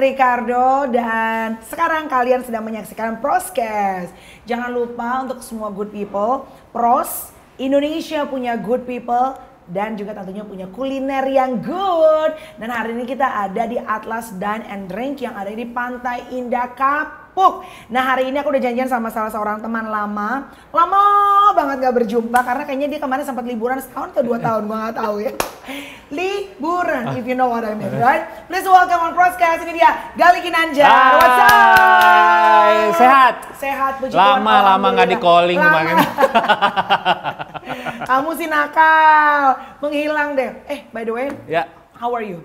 Ricardo dan sekarang kalian sedang menyaksikan proscast. Jangan lupa untuk semua good people, Pros Indonesia punya good people dan juga tentunya punya kuliner yang good. Dan hari ini kita ada di Atlas Dine and Drink yang ada di Pantai Indah Kapu. Nah hari ini aku udah janjian sama salah seorang teman lama, lama banget gak berjumpa karena kayaknya dia kemarin sempat liburan setahun atau dua tahun, gue gak tahu ya. liburan, if you know what I mean, right? Please welcome on Crosscast, ini dia Gali Kinanja. Hai. What's up? Sehat. Sehat. Puji lama lama gak di calling kemarin. Kamu sih nakal, menghilang deh. Eh by the way, Yeah. how are you?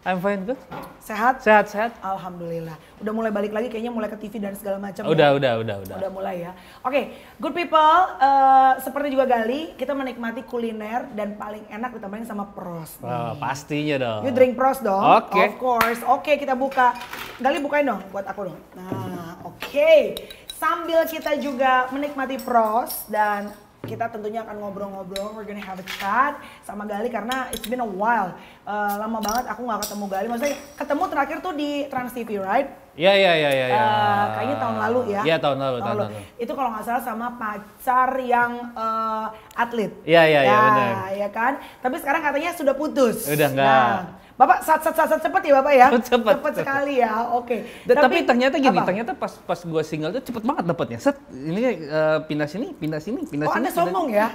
I'm fine good. Sehat? Sehat, sehat. Alhamdulillah. Udah mulai balik lagi kayaknya mulai ke TV dan segala macam. Udah, ya? udah, udah, udah. Udah mulai ya. Oke, okay, good people, uh, seperti juga Gali, kita menikmati kuliner dan paling enak ditambahin sama pros. Oh, pastinya dong. You drink pros dong. Oke. Okay. Of course. Oke, okay, kita buka. Gali bukain dong buat aku dong. Nah, oke. Okay. Sambil kita juga menikmati pros dan kita tentunya akan ngobrol-ngobrol, we're gonna have a chat sama Gali karena it's been a while. Uh, lama banget aku nggak ketemu Gali. Maksudnya ketemu terakhir tuh di Trans TV, right? Iya iya iya iya. Ya. Uh, kayaknya tahun lalu ya. Iya tahun lalu. Tahun, tahun lalu. lalu. Itu kalau nggak salah sama pacar yang uh, atlet. Iya iya iya. ya, benar. Ya kan. Tapi sekarang katanya sudah putus. Sudah nggak. Nah, Bapak saat-saat sat, sat cepet ya Bapak ya? Cepet, cepet, cepet sekali ya. Oke. Okay. Tapi, Tapi ternyata gini, apa? ternyata pas pas gue single tuh cepet banget dapetnya. Set ini uh, pindah sini, pindah sini, pindah oh, sini. Oh, Anda sombong ya.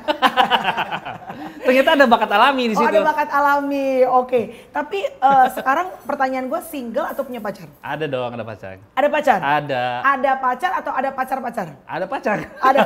ternyata ada bakat alami di situ. Oh, ada bakat alami. Oke. Okay. Tapi uh, sekarang pertanyaan gue, single atau punya pacar? Ada dong, ada pacar. Ada pacar? Ada. Ada pacar atau ada pacar-pacar? Ada pacar. Ada.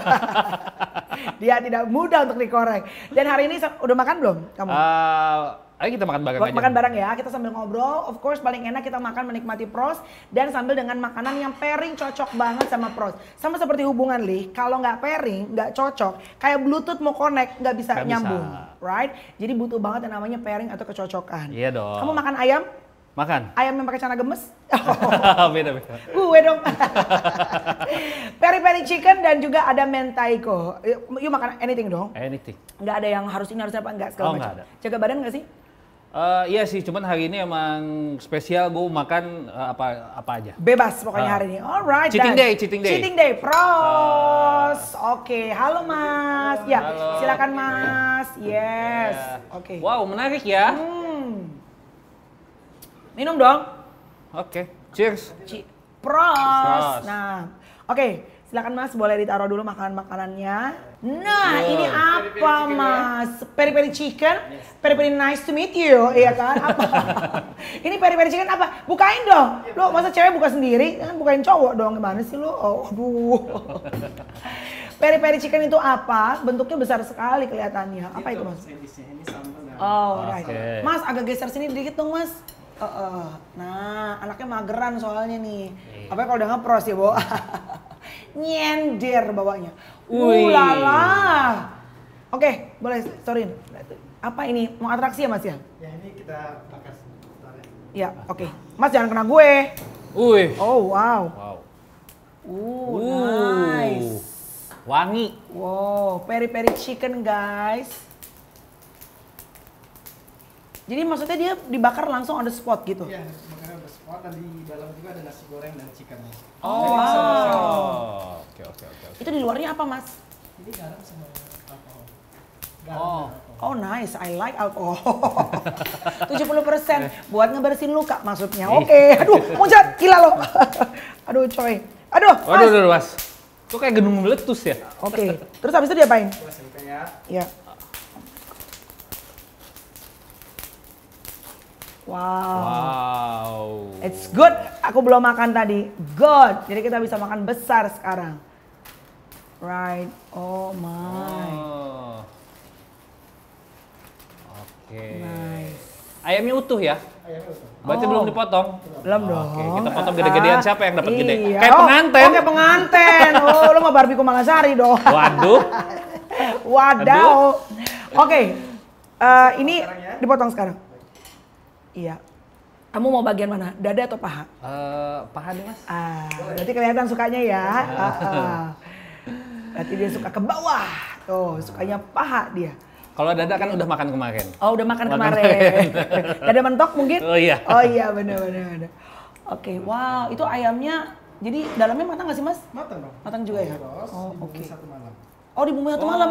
Dia tidak mudah untuk dikorek. Dan hari ini udah makan belum kamu? Uh, Ayo kita makan bareng makan aja. Makan bareng ya, kita sambil ngobrol. Of course paling enak kita makan menikmati pros dan sambil dengan makanan yang pairing cocok banget sama pros. Sama seperti hubungan lih, kalau nggak pairing, nggak cocok, kayak bluetooth mau connect nggak bisa gak nyambung, bisa. right? Jadi butuh banget yang namanya pairing atau kecocokan. Iya dong. Kamu makan ayam? Makan. Ayam yang pakai cana gemes? Oh. beda beda. Gue dong. peri peri chicken dan juga ada mentaiko. Yuk makan anything dong. Anything. Gak ada yang harus ini harus apa enggak segala oh, macam. Jaga badan nggak sih? Uh, iya sih, cuman hari ini emang spesial gue makan uh, apa apa aja. Bebas pokoknya uh. hari ini. Alright. Cheating dan day, cheating day. Cheating day, pros. Uh. Oke, okay. halo Mas. Halo, ya, halo. silakan Mas. Yes. Yeah. Oke. Okay. Wow, menarik ya. Hmm. Minum dong. Oke. Okay. Cheers. Ci pros. pros. Nah, oke. Okay. Silakan Mas, boleh ditaruh dulu makanan-makanannya. Nah, wow. ini apa peri -peri ya? Mas? Peri-peri chicken? Peri-peri yes. nice to meet you, iya kan? Apa? ini peri-peri chicken apa? Bukain dong. Iya, lo masa cewek buka sendiri? Kan bukain cowok dong. Gimana sih lo? Oh, aduh. peri-peri chicken itu apa? Bentuknya besar sekali kelihatannya. Apa itu, itu Mas? Ini sambal Oh, right. Mas, agak geser sini dikit dong, Mas. Uh, uh. Nah, anaknya mageran soalnya nih. Iya. Apa kalau udah ngepros ya, Bo? nyender bawanya. Ulala. Oke, okay, boleh storin. Apa ini? Mau atraksi ya Mas ya? Ya ini kita bakar ya. ya, oke. Okay. Mas jangan kena gue. Uy. Oh, wow. Wow. Uh, uh, nice. Wangi. Wow, peri-peri chicken guys. Jadi maksudnya dia dibakar langsung on the spot gitu? Iya. Oh, Karena di dalam juga ada nasi goreng dan chicken. Oh. Oke oke oke. Itu di luarnya apa mas? Ini garam sama alkohol. oh. Oh nice, I like puluh 70% buat ngebersihin luka maksudnya. Iya. Oke, okay. aduh, muncat, gila lo. aduh coy. Aduh, Mas. Aduh, aduh, Mas. Kok kayak gedung meletus ya? Oke. Okay. Terus habis itu diapain? Gua ya. Iya. Wow. Wow. It's good. Aku belum makan tadi. Good. Jadi kita bisa makan besar sekarang. Right. Oh my. Oh. Oke. Okay. Nice. Ayamnya utuh ya? Ayamnya utuh. Berarti oh. belum dipotong? Belum dong. Oke, kita potong gede-gedean siapa yang dapat gede? Iya. Kayak oh, penganten. Oh, kayak penganten. Oh, lu mau Barbie Kumalasari dong. Waduh. Wadaw. Oke. Okay. Uh, eh, ini dipotong sekarang. Iya. Kamu mau bagian mana? Dada atau paha? Uh, paha deh mas. Ah, berarti kelihatan sukanya ya. Uh, Berarti dia suka ke bawah. Oh, sukanya paha dia. Kalau dada kan udah makan kemarin. Oh, udah makan, makan kemarin. kemarin. dada mentok mungkin? Oh iya. Oh iya, benar benar. Oke, okay, wow, itu ayamnya jadi dalamnya matang nggak sih mas? Matang dong. Matang juga ya. Iya, oh, oke. Okay. Oh di bumi satu oh. malam.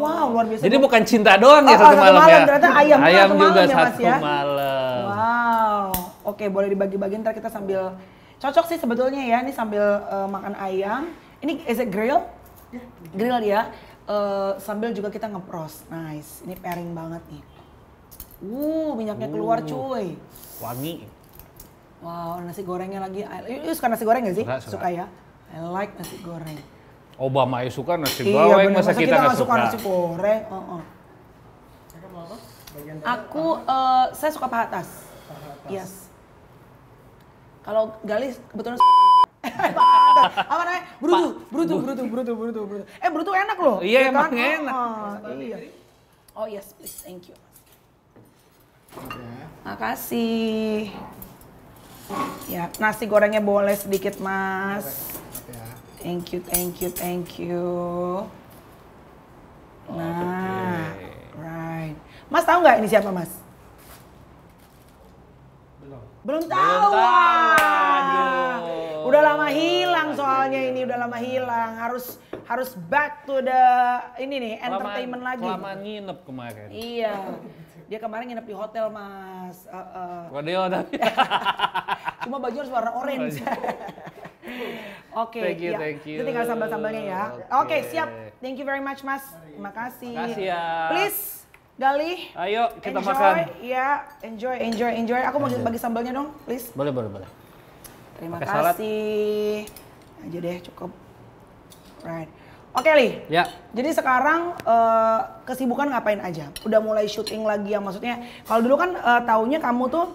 Wow luar biasa. Jadi bukan cinta doang ya oh, ya satu, satu malam, malam ya. Ternyata ayam, ayam satu juga malam ya, mas, satu Ya? Wow. Oke boleh dibagi-bagi ntar kita sambil cocok sih sebetulnya ya ini sambil uh, makan ayam. Ini is it grill? Ya. Grill ya. Uh, sambil juga kita ngepros. Nice. Ini pairing banget nih. Uh, minyaknya keluar uh. cuy. Wangi. Wow, nasi gorengnya lagi. Lu suka nasi goreng gak sih? Suka, suka. suka ya. I like nasi goreng. Obama ya suka nasi iya, goreng, bener. masa, masa kita, nggak suka nasi goreng? Uh -uh. Aku uh, saya suka paha atas. Paha atas. Yes. Kalau Galis kebetulan apa namanya? Brutu, brutu, brutu, brutu, brutu, brutu. Eh, brutu enak loh. Iya, ya, emang kan? enak. Oh, iya. Oh, yes, please. Thank you. Okay. Makasih. Ya, nasi gorengnya boleh sedikit, Mas. Okay. Thank you, thank you, thank you. Nah, okay. right. Mas tahu nggak ini siapa mas? Belum. Belum tahu. Belum tahu. Udah lama hilang soalnya ini udah lama hilang. Harus harus back to the ini nih entertainment lama, lagi. Lama nginep kemarin. Iya. Dia kemarin nginep di hotel, Mas. Uh, uh. tapi. Cuma baju harus warna orange. Oke, okay, thank you, ya. thank you. Itu tinggal sambal-sambalnya ya. Oke, okay. okay, siap. Thank you very much, Mas. terima Terima Makasih ya. Please Gali, Ayo kita enjoy. makan. Iya, enjoy, enjoy, enjoy. Aku mau bagi sambalnya dong, please. Boleh, boleh, boleh. Terima Pake kasih. Salad. Aja deh, cukup. Right. Oke Li, ya. jadi sekarang uh, kesibukan ngapain aja? Udah mulai syuting lagi ya maksudnya, kalau dulu kan uh, taunya kamu tuh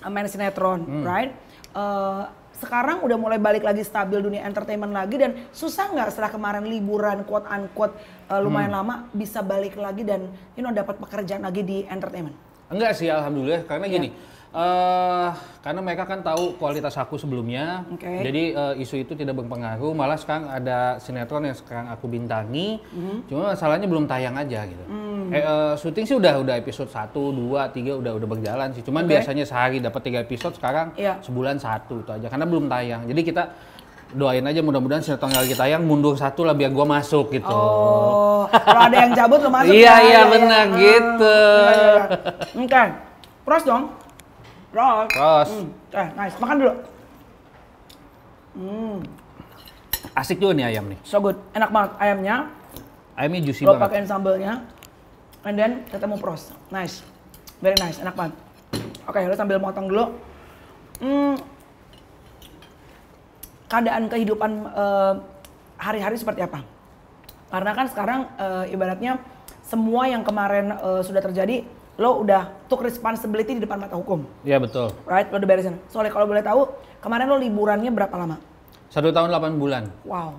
eh, main sinetron, hmm. right? Uh, sekarang udah mulai balik lagi stabil dunia entertainment lagi dan susah nggak setelah kemarin liburan quote unquote uh, lumayan hmm. lama bisa balik lagi dan you know dapat pekerjaan lagi di entertainment? Enggak sih alhamdulillah karena gini, ya Uh, karena mereka kan tahu kualitas aku sebelumnya, okay. jadi uh, isu itu tidak berpengaruh. Malah sekarang ada sinetron yang sekarang aku bintangi, mm -hmm. cuma masalahnya belum tayang aja gitu. Mm. Eh, uh, syuting sih udah udah episode 1, 2, 3 udah udah berjalan sih. Cuman okay. biasanya sehari dapat tiga episode, sekarang yeah. sebulan satu itu aja karena belum tayang. Jadi kita doain aja mudah-mudahan sinetron kali kita tayang mundur satu lah biar gua masuk gitu. Oh, kalau ada yang cabut lo masuk. Iya kan? iya benar ah, gitu. Enggak, iya, iya, iya. kan, pros dong. Cross. Cross. Mm. Eh, nice. Makan dulu. Hmm. Asik juga nih ayam nih. So good. Enak banget ayamnya. Ayamnya juicy Lo banget. pakai sambalnya. And then ketemu pros. Nice. Very nice. Enak banget. Oke, okay, lu sambil motong dulu. Hmm. Keadaan kehidupan eh, hari-hari uh, seperti apa? Karena kan sekarang uh, ibaratnya semua yang kemarin uh, sudah terjadi lo udah took responsibility di depan mata hukum. Iya betul. Right, lo udah beresin. Soalnya kalau boleh tahu, kemarin lo liburannya berapa lama? Satu tahun delapan bulan. Wow.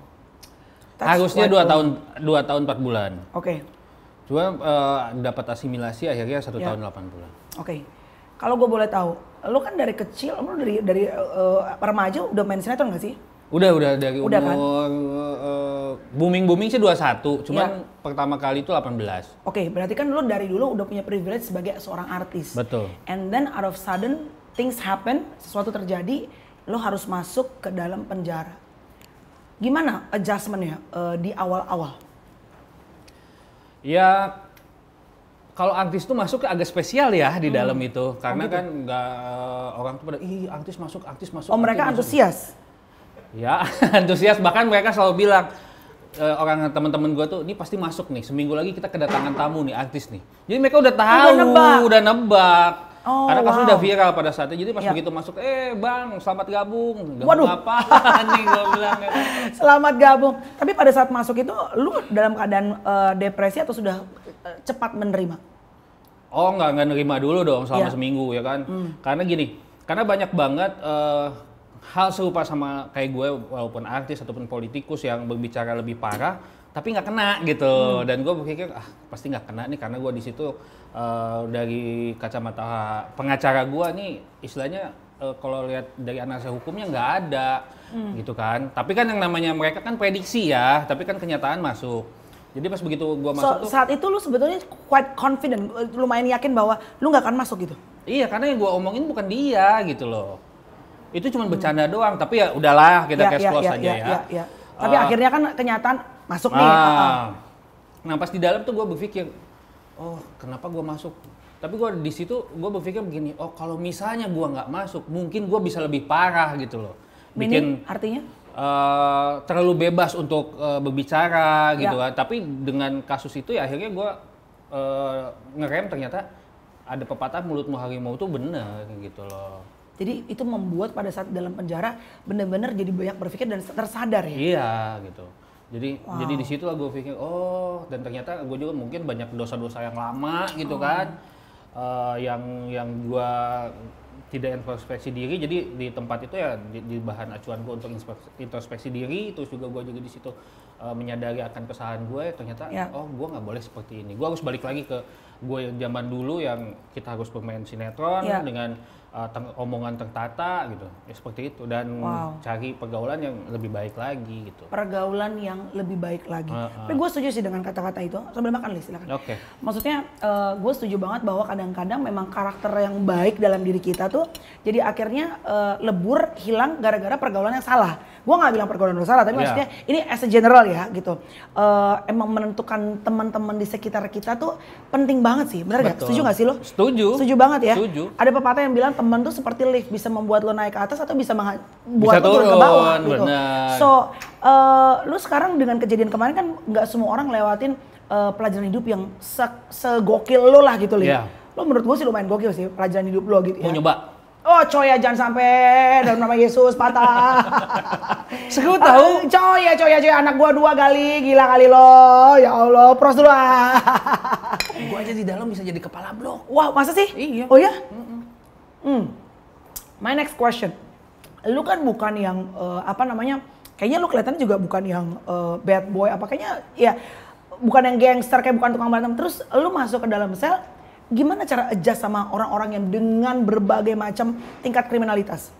That's Harusnya dua tahun dua tahun empat bulan. Oke. Okay. Cuma uh, dapat asimilasi akhirnya satu yeah. tahun delapan bulan. Oke. Okay. Kalau gue boleh tahu, lo kan dari kecil, lo dari dari uh, remaja udah main sinetron gak sih? Udah, udah dari udah, kan? umur kan? Eh, booming booming sih 21, cuman ya. pertama kali itu 18. Oke, okay, berarti kan lu dari dulu udah punya privilege sebagai seorang artis. Betul. And then out of sudden things happen, sesuatu terjadi, lu harus masuk ke dalam penjara. Gimana adjustmentnya uh, di awal-awal? Ya kalau artis tuh masuk agak spesial ya di hmm. dalam itu karena oh, gitu. kan nggak eh, orang tuh pada ih artis masuk artis masuk. Oh artis mereka antusias. Ya, antusias. Bahkan mereka selalu bilang, eh, orang teman-teman gue tuh ini pasti masuk nih seminggu lagi kita kedatangan tamu nih artis nih jadi mereka udah tahu udah nebak, udah nebak. Oh, karena wow. udah viral pada saat itu jadi pas ya. begitu masuk eh bang selamat gabung gabung Waduh. apa nih gue bilang ya. selamat gabung tapi pada saat masuk itu lu dalam keadaan uh, depresi atau sudah uh, cepat menerima oh nggak nggak nerima dulu dong selama ya. seminggu ya kan hmm. karena gini karena banyak banget uh, hal serupa sama kayak gue walaupun artis ataupun politikus yang berbicara lebih parah tapi nggak kena gitu hmm. dan gue berpikir ah pasti nggak kena nih karena gue di situ uh, dari kacamata pengacara gue nih istilahnya uh, kalau lihat dari analisa hukumnya nggak ada hmm. gitu kan tapi kan yang namanya mereka kan prediksi ya tapi kan kenyataan masuk jadi pas begitu gue masuk so, tuh, saat itu lu sebetulnya quite confident eh, lumayan yakin bahwa lu nggak akan masuk gitu iya karena yang gue omongin bukan dia gitu loh itu cuma bercanda hmm. doang tapi ya udahlah kita ya, cash ya, close ya, aja ya, ya. ya, ya. tapi eh, akhirnya kan kenyataan masuk uh, nih uh, nah pas di dalam tuh gue berpikir oh kenapa gue masuk tapi gue di situ gue berpikir begini oh kalau misalnya gue nggak masuk mungkin gue bisa lebih parah gitu loh bikin Mini, artinya uh, terlalu bebas untuk uh, berbicara gitu ya. gitu kan tapi dengan kasus itu ya akhirnya gue uh, ngerem ternyata ada pepatah mulutmu harimau itu bener gitu loh jadi itu membuat pada saat dalam penjara benar-benar jadi banyak berpikir dan tersadar ya. Iya gitu. Jadi wow. jadi di situ gue pikir oh dan ternyata gue juga mungkin banyak dosa-dosa yang lama gitu oh. kan uh, yang yang gue tidak introspeksi diri jadi di tempat itu ya di, di bahan acuan gue untuk introspeksi diri terus juga gue juga di situ uh, menyadari akan kesalahan gue ya, ternyata ya. oh gue nggak boleh seperti ini gue harus balik lagi ke gue zaman dulu yang kita harus bermain sinetron ya. dengan uh, teng omongan tertata gitu ya seperti itu dan wow. cari pergaulan yang lebih baik lagi gitu pergaulan yang lebih baik lagi uh, uh. tapi gue setuju sih dengan kata-kata itu sambil makan list silakan oke okay. maksudnya uh, eh, gue setuju banget bahwa kadang-kadang memang karakter yang baik dalam diri kita tuh jadi akhirnya uh, lebur hilang gara-gara pergaulan yang salah gue gak bilang pergaulan lu salah tapi yeah. maksudnya ini as a general ya gitu uh, emang menentukan teman-teman di sekitar kita tuh penting banget sih benar gak? setuju gak sih lo? setuju setuju banget ya setuju ada pepatah yang bilang teman tuh seperti lift bisa membuat lo naik ke atas atau bisa membuat bisa lo turun, ke bawah gitu so uh, lu sekarang dengan kejadian kemarin kan nggak semua orang lewatin uh, pelajaran hidup yang se segokil lo lah gitu yeah. lo menurut gue sih lumayan gokil sih pelajaran hidup lo gitu Mau ya. Mau nyoba? Oh coy ya jangan sampai dalam nama Yesus patah. Seku tahu? Ah, coy ya coy ya coy anak gua dua kali gila kali lo. Ya Allah pros dulu ah. gua aja di dalam bisa jadi kepala blok. Wah masa sih? Iya. Oh ya? Mm -mm. Hmm. My next question. Lu kan bukan yang uh, apa namanya? Kayaknya lu kelihatan juga bukan yang uh, bad boy apa kayaknya ya bukan yang gangster kayak bukan tukang berantem. Terus lu masuk ke dalam sel gimana cara adjust sama orang-orang yang dengan berbagai macam tingkat kriminalitas?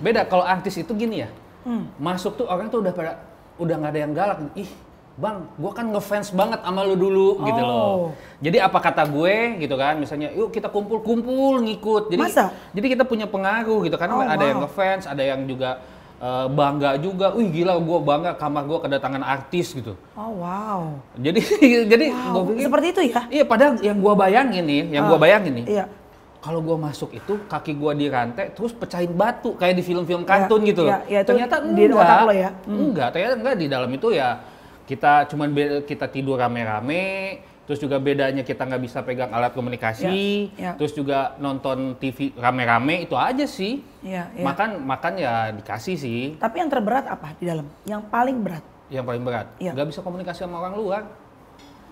Beda kalau artis itu gini ya. Hmm. Masuk tuh orang tuh udah pada udah nggak ada yang galak. Ih, Bang, gue kan ngefans banget sama lu dulu oh. gitu loh. Oh. Jadi apa kata gue gitu kan, misalnya yuk kita kumpul-kumpul ngikut. Jadi Masa? jadi kita punya pengaruh gitu kan oh, ada wow. yang ngefans, ada yang juga uh, bangga juga, wih gila gue bangga kamar gue kedatangan artis gitu. Oh wow. Jadi jadi wow. Gua seperti itu ya? Iya padahal yang gue bayangin nih, yang uh, ah, gue bayangin nih. Iya. Kalau gue masuk itu kaki gue dirantai terus pecahin batu kayak di film-film iya, kartun gitu iya, gitu. Iya ya, ternyata di enggak. otak lo ya? Enggak, ternyata enggak di dalam itu ya kita cuman kita tidur rame-rame, terus juga bedanya kita nggak bisa pegang alat komunikasi, ya, ya. terus juga nonton TV rame-rame itu aja sih. Ya, ya. Makan makan ya dikasih sih. Tapi yang terberat apa di dalam? Yang paling berat? Yang paling berat, ya. bisa komunikasi sama orang luar.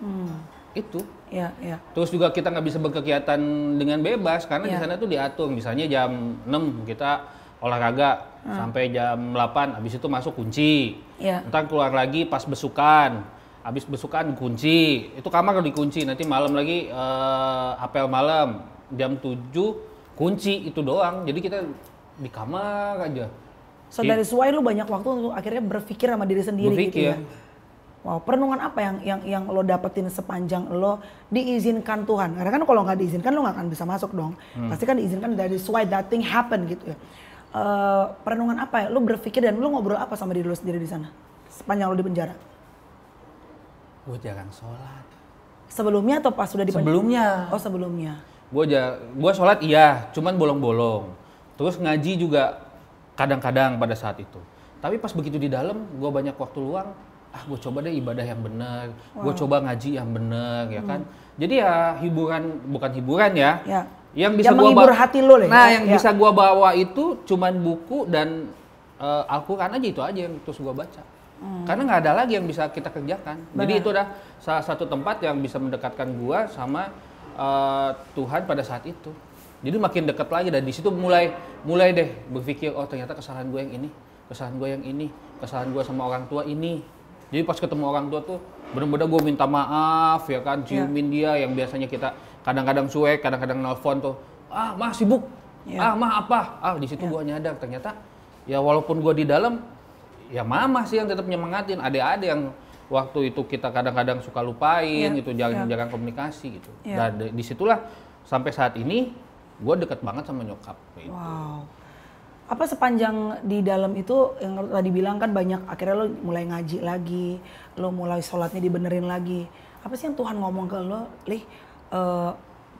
Hmm. Itu. Ya, ya. Terus juga kita nggak bisa berkegiatan dengan bebas karena ya. di sana tuh diatur, misalnya jam 6 kita olahraga hmm. sampai jam 8 habis itu masuk kunci. Ya. Ntar keluar lagi pas besukan habis besukan kunci itu kamar dikunci nanti malam lagi uh, apel malam jam 7 kunci itu doang jadi kita di kamar aja so dari suai lu banyak waktu untuk akhirnya berpikir sama diri sendiri gitu berpikir. gitu ya Wow, perenungan apa yang yang yang lo dapetin sepanjang lo diizinkan Tuhan? Karena kan kalau nggak diizinkan lo nggak akan bisa masuk dong. Hmm. Pasti kan diizinkan dari why that thing happen gitu ya. Uh, perenungan apa ya? Lo berpikir dan lo ngobrol apa sama diri lo sendiri di sana sepanjang lo di penjara? gue jarang sholat. Sebelumnya atau pas sudah di Sebelumnya. Oh sebelumnya. Gue ja gue sholat iya, cuman bolong-bolong. Terus ngaji juga kadang-kadang pada saat itu. Tapi pas begitu di dalam, gue banyak waktu luang. Ah, gue coba deh ibadah yang benar. Wow. Gue coba ngaji yang benar, ya hmm. kan. Jadi ya hiburan, bukan hiburan ya. ya. Yang bisa yang gua bawa, hati lo Nah, ya. yang ya. bisa gue bawa itu cuman buku dan uh, eh, al aja itu aja yang terus gue baca. Hmm. Karena nggak ada lagi yang bisa kita kerjakan. Benar. Jadi itu udah salah satu tempat yang bisa mendekatkan gua sama uh, Tuhan pada saat itu. Jadi makin dekat lagi dan di situ mulai mulai deh berpikir oh ternyata kesalahan gue yang ini, kesalahan gue yang ini, kesalahan gue sama orang tua ini. Jadi pas ketemu orang tua tuh benar-benar gue minta maaf ya kan ya. ciumin yeah. dia yang biasanya kita kadang-kadang cuek, kadang-kadang nelfon tuh ah mah sibuk, yeah. ah mah apa, ah di situ yeah. gue nyadar ternyata ya walaupun gue di dalam ya mama sih yang tetap nyemangatin adik-adik yang waktu itu kita kadang-kadang suka lupain yeah. itu jangan iya. yeah. jangan komunikasi gitu yeah. dan disitulah sampai saat ini gue deket banget sama nyokap gitu. wow apa sepanjang di dalam itu yang tadi bilang kan banyak akhirnya lo mulai ngaji lagi lo mulai sholatnya dibenerin lagi apa sih yang Tuhan ngomong ke lo lih uh,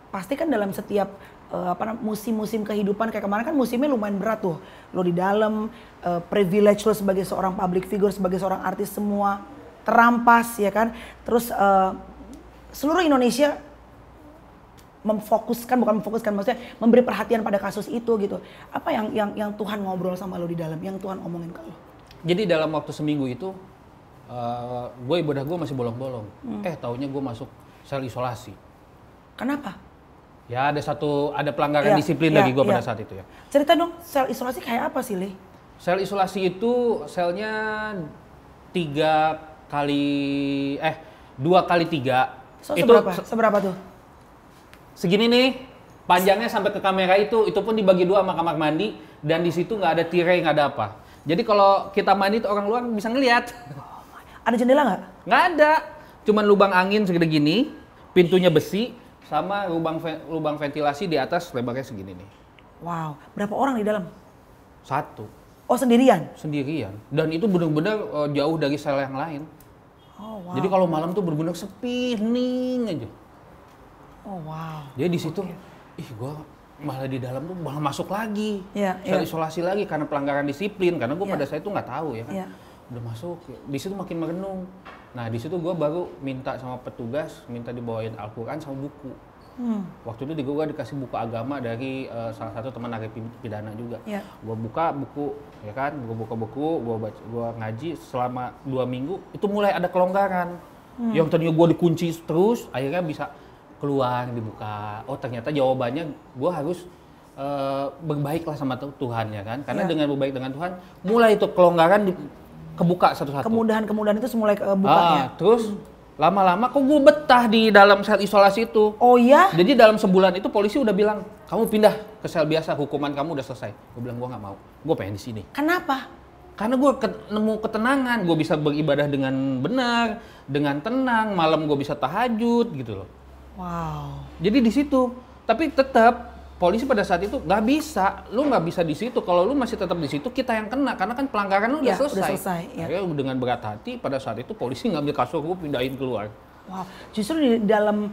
pasti kan dalam setiap uh, apa musim-musim kehidupan kayak kemarin kan musimnya lumayan berat tuh lo di dalam uh, privilege lo sebagai seorang public figure sebagai seorang artis semua terampas ya kan terus uh, seluruh Indonesia memfokuskan bukan memfokuskan maksudnya memberi perhatian pada kasus itu gitu apa yang yang yang Tuhan ngobrol sama lo di dalam yang Tuhan omongin ke lo jadi dalam waktu seminggu itu uh, gue ibadah gue masih bolong-bolong hmm. eh taunya gue masuk sel isolasi kenapa Ya ada satu ada pelanggaran ya, disiplin ya, lagi gue ya. pada saat itu ya. Cerita dong sel isolasi kayak apa sih Li? Sel isolasi itu selnya tiga kali eh dua kali tiga. So, itu seberapa? Seberapa tuh? Segini nih panjangnya sampai ke kamera itu itu pun dibagi dua sama kamar mandi dan di situ nggak ada tirai nggak ada apa. Jadi kalau kita mandi tuh orang luar bisa ngelihat. Oh, ada jendela nggak? Nggak ada. Cuman lubang angin segede gini, pintunya besi, sama lubang lubang ventilasi di atas lebarnya segini nih. Wow, berapa orang di dalam? Satu. Oh sendirian? Sendirian. Dan itu benar-benar uh, jauh dari sel yang lain. Oh wow. Jadi kalau malam tuh benar-benar sepi, ning aja. Oh wow. Jadi di situ, okay. ih gue malah di dalam tuh malah masuk lagi, yeah, sel yeah. isolasi lagi karena pelanggaran disiplin. Karena gue yeah. pada saat itu nggak tahu ya kan. Yeah. Udah masuk, di situ makin merenung Nah di situ gue baru minta sama petugas minta dibawain al sama buku. Hmm. Waktu itu di gue dikasih buku agama dari uh, salah satu teman pidana juga. Yeah. Gue buka buku, ya kan? Gue buka buku, gue baca, gue ngaji selama dua minggu. Itu mulai ada kelonggaran. Hmm. Yang tadinya gue dikunci terus, akhirnya bisa keluar dibuka. Oh ternyata jawabannya gue harus uh, berbaiklah sama Tuhan ya kan? Karena ya. dengan berbaik dengan Tuhan, mulai itu kelonggaran di, kebuka satu-satu. Kemudahan-kemudahan itu semula kebuka eh, ah, ya? Terus lama-lama kok gue betah di dalam sel isolasi itu. Oh iya? Jadi dalam sebulan itu polisi udah bilang, kamu pindah ke sel biasa, hukuman kamu udah selesai. Gue bilang, gue nggak mau. Gue pengen di sini. Kenapa? Karena gue ke nemu ketenangan, gue bisa beribadah dengan benar, dengan tenang, malam gue bisa tahajud gitu loh. Wow. Jadi di situ, tapi tetap polisi pada saat itu nggak bisa, lu nggak bisa di situ. Kalau lu masih tetap di situ, kita yang kena karena kan pelanggaran lu ya, udah selesai. Udah selesai ya. Akhirnya dengan berat hati pada saat itu polisi ngambil kasur gue pindahin keluar. Wow, justru di dalam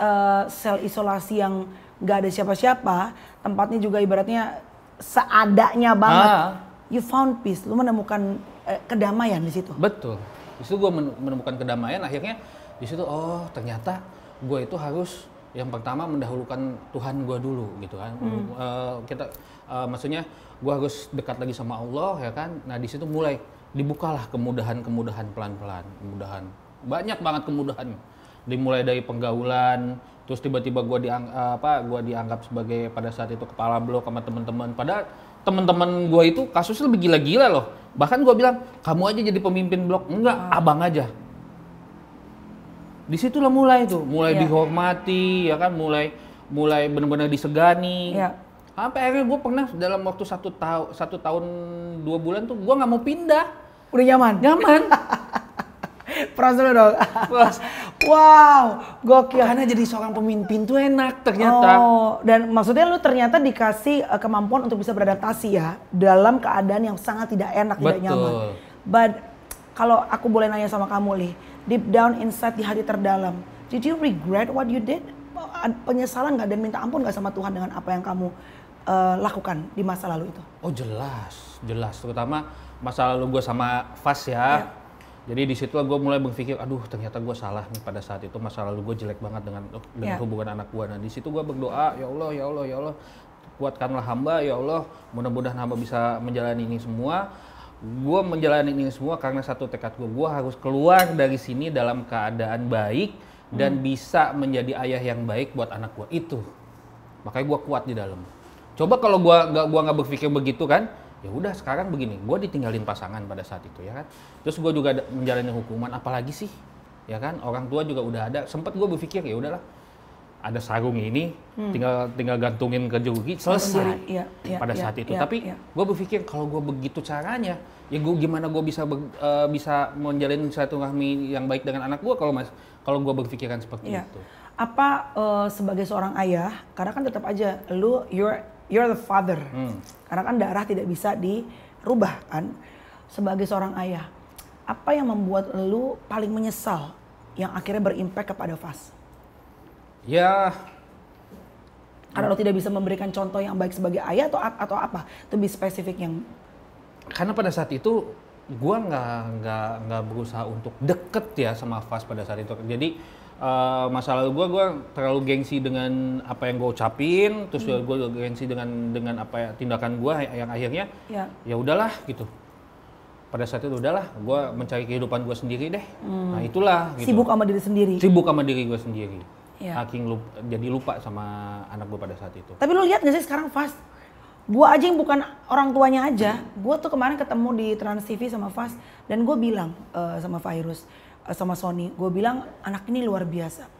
uh, sel isolasi yang nggak ada siapa-siapa, tempatnya juga ibaratnya seadanya banget. Ah. You found peace, lu menemukan uh, kedamaian di situ. Betul, di situ gue menemukan kedamaian. Akhirnya di situ, oh ternyata gue itu harus yang pertama mendahulukan Tuhan gue dulu gitu kan hmm. uh, kita uh, maksudnya gue harus dekat lagi sama Allah ya kan nah di situ mulai dibukalah kemudahan-kemudahan pelan-pelan kemudahan banyak banget kemudahan dimulai dari penggaulan terus tiba-tiba gue diang eh, apa gua dianggap sebagai pada saat itu kepala blok sama teman-teman pada teman-teman gue itu kasusnya lebih gila-gila loh bahkan gue bilang kamu aja jadi pemimpin blok enggak abang aja disitulah mulai tuh mulai yeah. dihormati ya kan mulai mulai benar-benar disegani yeah. sampai akhirnya gue pernah dalam waktu satu tahun satu tahun dua bulan tuh gue nggak mau pindah udah nyaman nyaman perasaan dulu dong. wow, gokil. Karena jadi seorang pemimpin tuh enak ternyata. Oh, dan maksudnya lu ternyata dikasih eh, kemampuan untuk bisa beradaptasi ya dalam keadaan yang sangat tidak enak, Betul. tidak nyaman. But kalau aku boleh nanya sama kamu, Lih, deep down inside di hati terdalam, did you regret what you did? Penyesalan nggak dan minta ampun nggak sama Tuhan dengan apa yang kamu uh, lakukan di masa lalu itu? Oh jelas, jelas. Terutama masa lalu gue sama Fas ya. Yeah. Jadi di situ gue mulai berpikir, aduh ternyata gue salah nih pada saat itu masa lalu gue jelek banget dengan oh, dengan yeah. hubungan anak gue. Nah di situ gue berdoa, ya Allah, ya Allah, ya Allah, kuatkanlah hamba, ya Allah, mudah-mudahan hamba bisa menjalani ini semua gue menjalani ini semua karena satu tekad gue, gue harus keluar dari sini dalam keadaan baik hmm. dan bisa menjadi ayah yang baik buat anak gue itu. Makanya gue kuat di dalam. Coba kalau gue nggak gua nggak berpikir begitu kan, ya udah sekarang begini, gue ditinggalin pasangan pada saat itu ya kan. Terus gue juga menjalani hukuman, apalagi sih, ya kan? Orang tua juga udah ada. Sempat gue berpikir ya udahlah, ada sarung ini hmm. tinggal tinggal gantungin ke jogi selesai ya, ya, pada ya, saat itu ya, tapi ya. gue berpikir kalau gue begitu caranya ya gue gimana gue bisa be, uh, bisa menjalin satu rahmi yang baik dengan anak gue kalau mas kalau gue berpikiran seperti ya. itu apa uh, sebagai seorang ayah karena kan tetap aja lu you're you're the father hmm. karena kan darah tidak bisa dirubah kan sebagai seorang ayah apa yang membuat lu paling menyesal yang akhirnya berimpact kepada Fas? Ya karena lo tidak bisa memberikan contoh yang baik sebagai ayah atau atau apa lebih spesifik yang karena pada saat itu gue nggak nggak nggak berusaha untuk deket ya sama Fas pada saat itu jadi uh, masa gue gue terlalu gengsi dengan apa yang gue ucapin terus hmm. gue gengsi dengan dengan apa ya, tindakan gue yang akhirnya ya ya udahlah gitu pada saat itu udahlah gue mencari kehidupan gue sendiri deh hmm. nah itulah gitu. sibuk sama diri sendiri sibuk sama diri gue sendiri yeah. lupa, jadi lupa sama anak gue pada saat itu. Tapi lu lihat gak sih sekarang Fast? Gue aja yang bukan orang tuanya aja, hmm. gue tuh kemarin ketemu di Trans TV sama Fast dan gue bilang uh, sama Virus, uh, eh, sama Sony, gue bilang anak ini luar biasa.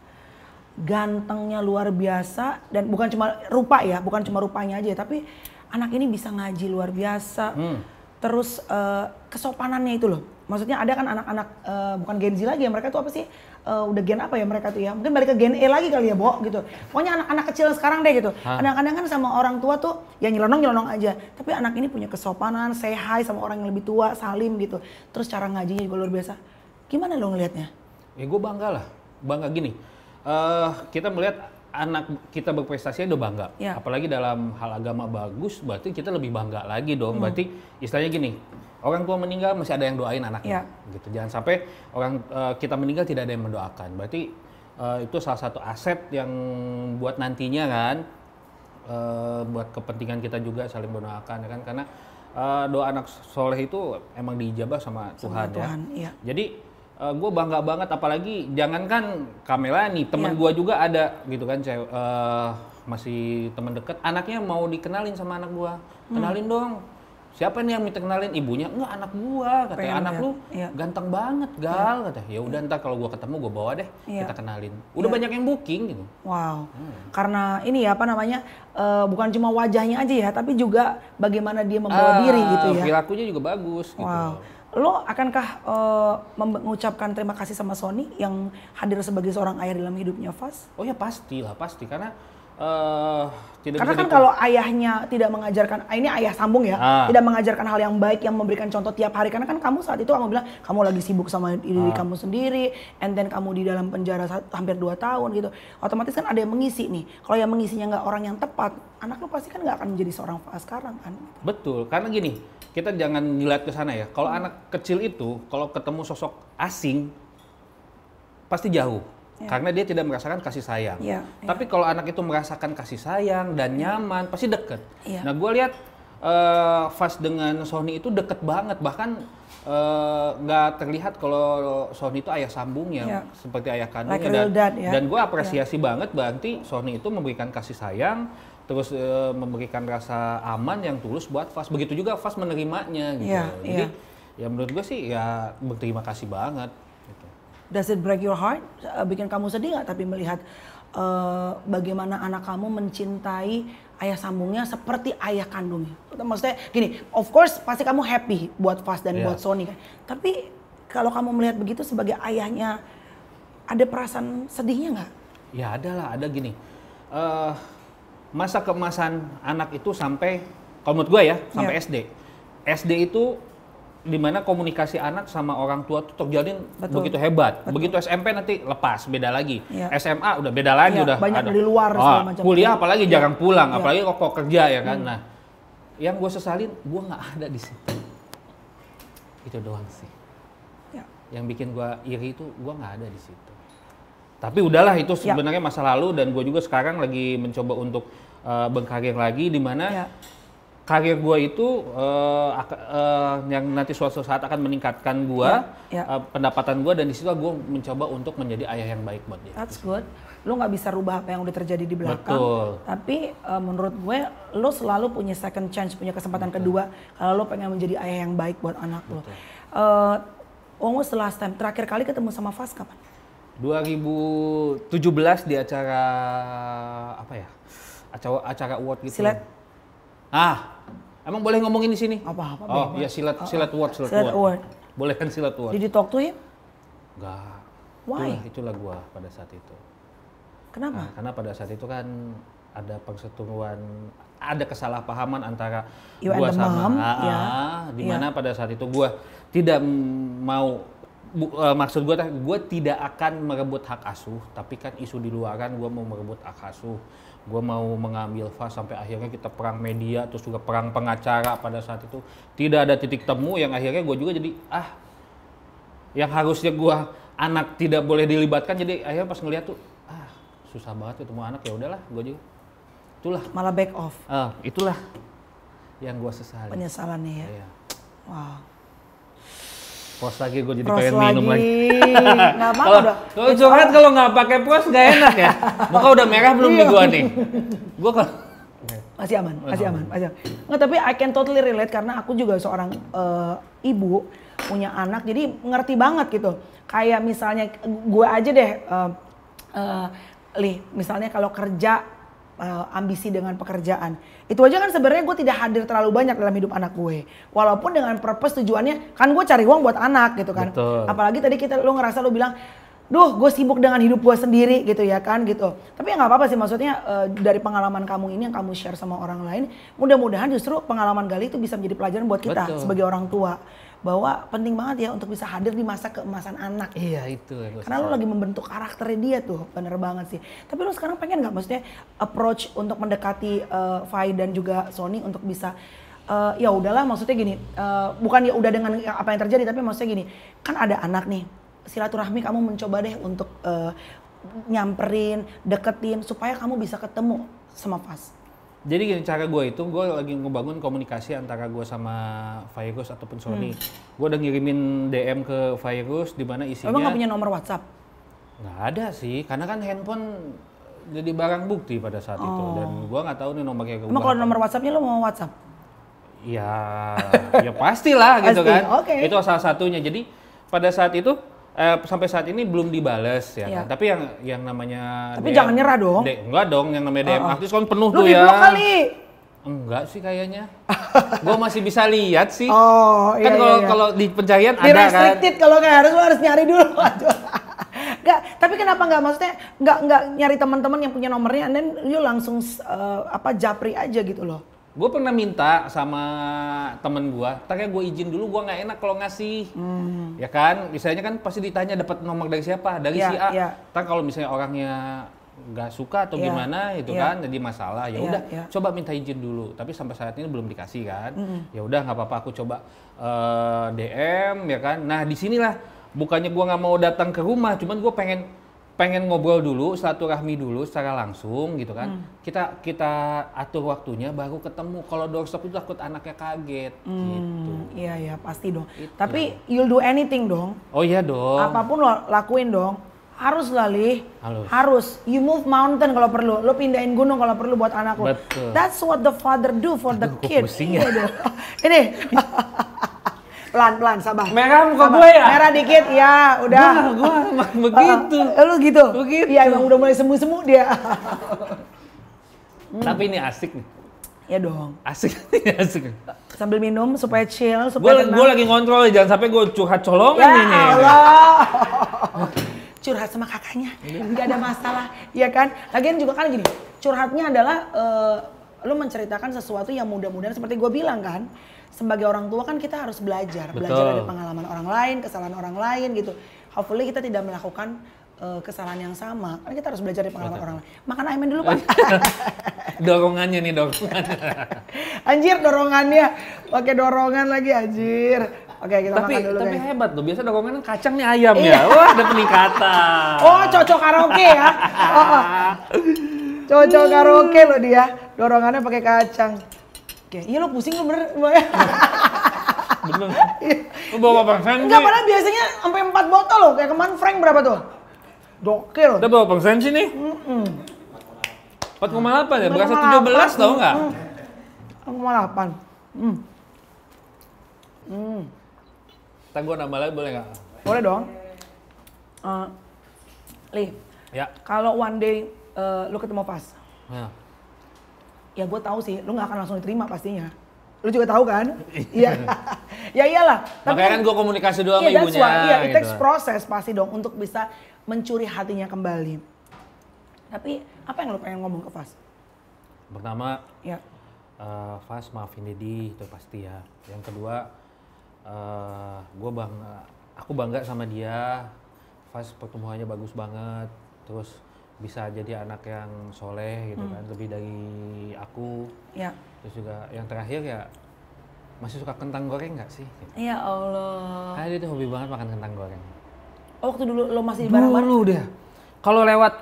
Gantengnya luar biasa dan bukan cuma rupa ya, bukan cuma rupanya aja tapi anak ini bisa ngaji luar biasa. Hmm. Terus uh, kesopanannya itu loh. Maksudnya ada kan anak-anak uh, bukan Gen Z lagi ya, mereka tuh apa sih? uh, udah gen apa ya mereka tuh ya mungkin balik ke gen E lagi kali ya Bo gitu pokoknya anak-anak kecil sekarang deh gitu kadang-kadang kan sama orang tua tuh ya nyelonong-nyelonong aja tapi anak ini punya kesopanan say hi sama orang yang lebih tua salim gitu terus cara ngajinya juga luar biasa gimana lo ngelihatnya ya gue bangga lah bangga gini uh, kita melihat anak kita berprestasi udah bangga. Ya. Apalagi dalam hal agama bagus, berarti kita lebih bangga lagi dong. Hmm. Berarti istilahnya gini, orang tua meninggal masih ada yang doain anaknya. ya. Gitu. Jangan sampai orang uh, kita meninggal tidak ada yang mendoakan. Berarti uh, itu salah satu aset yang buat nantinya kan uh, buat kepentingan kita juga saling mendoakan ya kan karena uh, doa anak soleh itu emang diijabah sama, sama Tuhan, ya. Tuhan ya. Iya. Jadi uh, gue bangga banget apalagi jangankan nih teman ya. gue juga ada gitu kan cewek uh, masih teman dekat, anaknya mau dikenalin sama anak gue. Hmm. Kenalin hmm. dong siapa nih yang minta kenalin ibunya enggak anak gua kata Pengen, anak lu ya. ganteng banget iya. gal ya. kata ya udah ya. kalau gua ketemu gua bawa deh ya. kita kenalin udah ya. banyak yang booking gitu wow hmm. karena ini ya apa namanya uh, bukan cuma wajahnya aja ya tapi juga bagaimana dia membawa uh, diri gitu ya perilakunya juga bagus gitu. wow lo akankah uh, mengucapkan terima kasih sama Sony yang hadir sebagai seorang ayah dalam hidupnya Fas oh ya pasti lah pasti karena uh, tidak Karena kan kalau ayahnya tidak mengajarkan, ah, ini ayah sambung ya, ah. tidak mengajarkan hal yang baik, yang memberikan contoh tiap hari. Karena kan kamu saat itu kamu bilang kamu lagi sibuk sama diri ah. kamu sendiri, and then kamu di dalam penjara hampir 2 tahun gitu. Otomatis kan ada yang mengisi nih. Kalau yang mengisinya nggak orang yang tepat, anak lu pasti kan nggak akan menjadi seorang Faa sekarang kan. Gitu. Betul, karena gini, kita jangan ngeliat ke sana ya. Kalau hmm. anak kecil itu, kalau ketemu sosok asing, pasti jauh Ya. karena dia tidak merasakan kasih sayang. Ya, Tapi ya. kalau anak itu merasakan kasih sayang dan ya. nyaman, pasti deket. Ya. Nah, gue lihat uh, eh, Fast dengan Sony itu deket banget, bahkan eh, nggak uh, terlihat kalau Sony itu ayah sambung yang ya. seperti ayah kandungnya like dan dad, dan gue apresiasi ya. banget berarti Sony itu memberikan kasih sayang terus uh, memberikan rasa aman yang tulus buat Fast begitu juga Fast menerimanya gitu yeah, jadi yeah. ya menurut gue sih ya berterima kasih banget does it break your heart? Eh, bikin kamu sedih nggak? Tapi melihat uh, bagaimana anak kamu mencintai ayah sambungnya seperti ayah kandungnya. Maksudnya gini, of course pasti kamu happy buat Fas dan yeah. buat Sony kan. Tapi kalau kamu melihat begitu sebagai ayahnya, ada perasaan sedihnya nggak? Ya ada lah, ada gini. Uh, masa keemasan anak itu sampai, kalau menurut gue ya, sampai yeah. SD. SD itu dimana komunikasi anak sama orang tua tuh terjadi betul. begitu hebat. Betul. Begitu SMP nanti lepas, beda lagi. Ya. SMA udah beda lagi, ya, udah banyak ada. dari luar oh, macam. Kuliah apalagi ya. jarang pulang, ya. apalagi kok kerja ya kan. Hmm. Nah, yang gue sesalin, gue nggak ada di situ. Itu doang sih. Ya. Yang bikin gue iri itu gue nggak ada di situ. Tapi udahlah itu ya. sebenarnya ya. masa lalu dan gue juga sekarang lagi mencoba untuk uh, berkarir lagi di mana. Ya karir gue itu uh, uh, yang nanti suatu saat akan meningkatkan gue yeah, ya, ya. yeah. uh, pendapatan gue dan di situ gue mencoba untuk menjadi ayah yang baik buat dia. That's good. Lo nggak bisa rubah apa yang udah terjadi di belakang. Betul. Tapi uh, menurut gue lo selalu punya second chance, punya kesempatan Betul. kedua kalau lo pengen menjadi ayah yang baik buat anak lo. Uh, almost last time terakhir kali ketemu sama Fas kapan? 2017 di acara apa ya? Acara acara award gitu. Silat Ah, emang boleh ngomongin di sini? Apa-apa. Oh, iya silat, oh, silat oh, word, silat, silat word. word. Boleh kan silat word? Jadi talk to him? Enggak. Why? Itulah, itulah gua pada saat itu. Kenapa? Nah, karena pada saat itu kan ada persetujuan, ada kesalahpahaman antara you gua sama mom, ah, yeah. di mana yeah. pada saat itu gua tidak mau bu, uh, maksud gue gue tidak akan merebut hak asuh tapi kan isu di luar kan gue mau merebut hak asuh gue mau mengambil fas sampai akhirnya kita perang media terus juga perang pengacara pada saat itu tidak ada titik temu yang akhirnya gue juga jadi ah yang harusnya gue anak tidak boleh dilibatkan jadi akhirnya pas ngeliat tuh ah susah banget ketemu anak ya udahlah gue juga itulah malah back off uh, itulah yang gue sesali penyesalannya ya iya. wow Pos lagi gue jadi pengen minum lagi. Nggak apa Kalau curhat kalau nggak pakai pos nggak enak ya. Muka udah merah belum iya. nih gue nih. Gue kan masih aman, masih aman, masih aman. Nggak, tapi I can totally relate karena aku juga seorang uh, ibu punya anak, jadi ngerti banget gitu. Kayak misalnya gue aja deh, uh, eh, uh, eh, Lih, misalnya kalau kerja uh, ambisi dengan pekerjaan. Itu aja kan sebenarnya gue tidak hadir terlalu banyak dalam hidup anak gue. Walaupun dengan purpose tujuannya kan gue cari uang buat anak gitu kan. Betul. Apalagi tadi kita lo ngerasa lo bilang, duh gue sibuk dengan hidup gue sendiri gitu ya kan gitu. Tapi ya apa-apa sih maksudnya uh, dari pengalaman kamu ini yang kamu share sama orang lain, mudah-mudahan justru pengalaman Gali itu bisa menjadi pelajaran buat kita Betul. sebagai orang tua bahwa penting banget ya untuk bisa hadir di masa keemasan anak. Iya itu. Karena lo lagi membentuk karakternya dia tuh, bener banget sih. Tapi lo sekarang pengen nggak maksudnya approach untuk mendekati uh, Fai dan juga Sony untuk bisa uh, ya udahlah maksudnya gini, uh, bukan ya udah dengan apa yang terjadi tapi maksudnya gini, kan ada anak nih silaturahmi kamu mencoba deh untuk uh, nyamperin, deketin supaya kamu bisa ketemu sama Fas jadi gini cara gue itu, gue lagi ngebangun komunikasi antara gue sama virus ataupun Sony. Hmm. Gue udah ngirimin DM ke virus di mana isinya. Emang gak punya nomor WhatsApp? Nggak ada sih, karena kan handphone jadi barang bukti pada saat oh. itu. Dan gue nggak tahu nih nomornya gue. Emang kalau nomor WhatsAppnya lo mau WhatsApp? Ya, ya pastilah gitu Pasti. kan. Okay. Itu salah satunya. Jadi pada saat itu eh, sampai saat ini belum dibales ya. Iya. Kan? Tapi yang yang namanya Tapi DM, jangan nyerah dong. De, enggak dong, yang namanya DM uh -uh. aktif kan penuh Lu tuh ya. Lu kali. Enggak sih kayaknya. gue masih bisa lihat sih. Oh, iya, kan iya, kalau iya, kalau di pencarian di ada kan. restricted kalau nggak harus harus nyari dulu. Enggak, tapi kenapa enggak maksudnya enggak enggak nyari teman-teman yang punya nomornya dan lu langsung uh, apa japri aja gitu loh gue pernah minta sama temen gue, tanya gue izin dulu, gue nggak enak kalau ngasih, hmm. ya kan? Misalnya kan pasti ditanya dapat nomor dari siapa, dari ya, si A. ya. Tapi kalau misalnya orangnya nggak suka atau ya, gimana itu ya. kan jadi masalah ya iya, udah ya, coba minta izin dulu tapi sampai saat ini belum dikasih kan ya udah nggak apa-apa aku coba uh, eh, DM ya kan nah disinilah bukannya gue nggak mau datang ke rumah cuman gue pengen pengen ngobrol dulu, satu rahmi dulu secara langsung gitu kan. Hmm. Kita kita atur waktunya baru ketemu. Kalau doorstop itu takut anaknya kaget hmm. gitu. Iya ya pasti dong. Itu. Tapi you'll do anything dong. Oh iya dong. Apapun lo lakuin dong. Harus lali. Harus. You move mountain kalau perlu. Lo pindahin gunung kalau perlu buat anak lo. Betul. That's what the father do for Aduh, the kid. Iya ya. Ini. pelan-pelan sabar. Merah muka gue ya? Merah dikit ya, udah. Gue begitu. Eh, eh, lu gitu. Begitu. Iya, emang udah mulai semu-semu dia. hmm. Tapi ini asik nih. Ya dong. Asik, asik. Sambil minum supaya chill, supaya Gue lagi ngontrol, jangan sampai gue curhat colongan ya ini. Allah. curhat sama kakaknya, iya. nggak ada masalah, ya kan? Lagian juga kan gini, curhatnya adalah uh, lu menceritakan sesuatu yang mudah-mudahan seperti gue bilang kan, sebagai orang tua kan kita harus belajar, Betul. belajar dari pengalaman orang lain, kesalahan orang lain gitu. Hopefully kita tidak melakukan uh, kesalahan yang sama. Karena kita harus belajar dari pengalaman Betul. orang lain. Makan ayam dulu, Pak. dorongannya nih, dorongan. anjir, dorongannya. Pakai dorongan lagi anjir. Oke, kita tapi, makan dulu. Tapi hebat tuh. Biasa dorongan kan kacang nih ayam ya. Iya. Wah, ada peningkatan. Oh, cocok karaoke ya. Oh, oh. Cocok karaoke loh dia. Dorongannya pakai kacang. Oke, iya lo pusing lo bener. bener. Lo bawa berapa persen Enggak, sih? padahal biasanya sampai 4 botol lo. Kayak kemarin Frank berapa tuh? Dokil. Lo bawa persen sih nih? Mm -mm. 4,8 ya? Berasa 17 tau nggak? 4,8. Hmm. Hmm. Ntar gue nambah lagi boleh nggak? Boleh dong. Uh, Li, ya. kalau one day uh, lu ketemu pas, ya ya gue tahu sih lu nggak akan langsung diterima pastinya lu juga tahu kan iya ya iyalah tapi makanya kan, kan gue komunikasi yeah, sama ibunya why, iya gitu. proses pasti dong untuk bisa mencuri hatinya kembali tapi apa yang lu pengen ngomong ke Fas pertama ya uh, Fas maafin Dedi itu pasti ya yang kedua uh, eh, gue bangga aku bangga sama dia Fas pertumbuhannya bagus banget terus bisa jadi anak yang soleh gitu hmm. kan lebih dari aku ya. terus juga yang terakhir ya masih suka kentang goreng nggak sih Iya Allah Kayaknya ah, dia tuh hobi banget makan kentang goreng oh, waktu dulu lo masih di barang dulu dia kalau lewat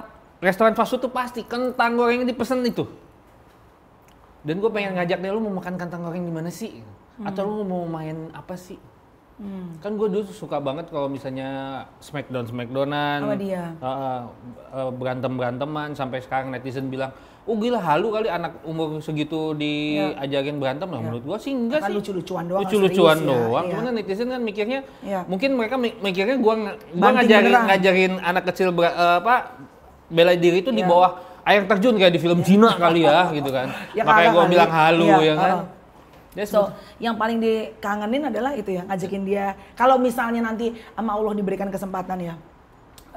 restoran fast food tuh pasti kentang gorengnya dipesan itu dan gue pengen hmm. ngajak dia lu mau makan kentang goreng di mana sih hmm. atau lu mau main apa sih Hmm. Kan gue dulu suka banget kalau misalnya Smackdown Smackdownan, oh, dia. Uh, uh, eh, berantem beranteman sampai sekarang netizen bilang, oh gila halu kali anak umur segitu diajakin ya. berantem lah. Ya. Menurut gue sih enggak Akan sih. Lucu-lucuan doang. Lucu-lucuan ya. doang. Ya. Cuman netizen kan mikirnya, ya. mungkin mereka mikirnya gue gua ngajarin ngajarin anak kecil ber, uh, eh, apa bela diri itu ya. di iya. bawah air terjun kayak di film iya. Cina kali ya gitu kan. Ya, Makanya gue bilang halu ya, ya kan. Uh Yes, so yang paling dikangenin adalah itu ya ngajakin dia kalau misalnya nanti sama Allah diberikan kesempatan ya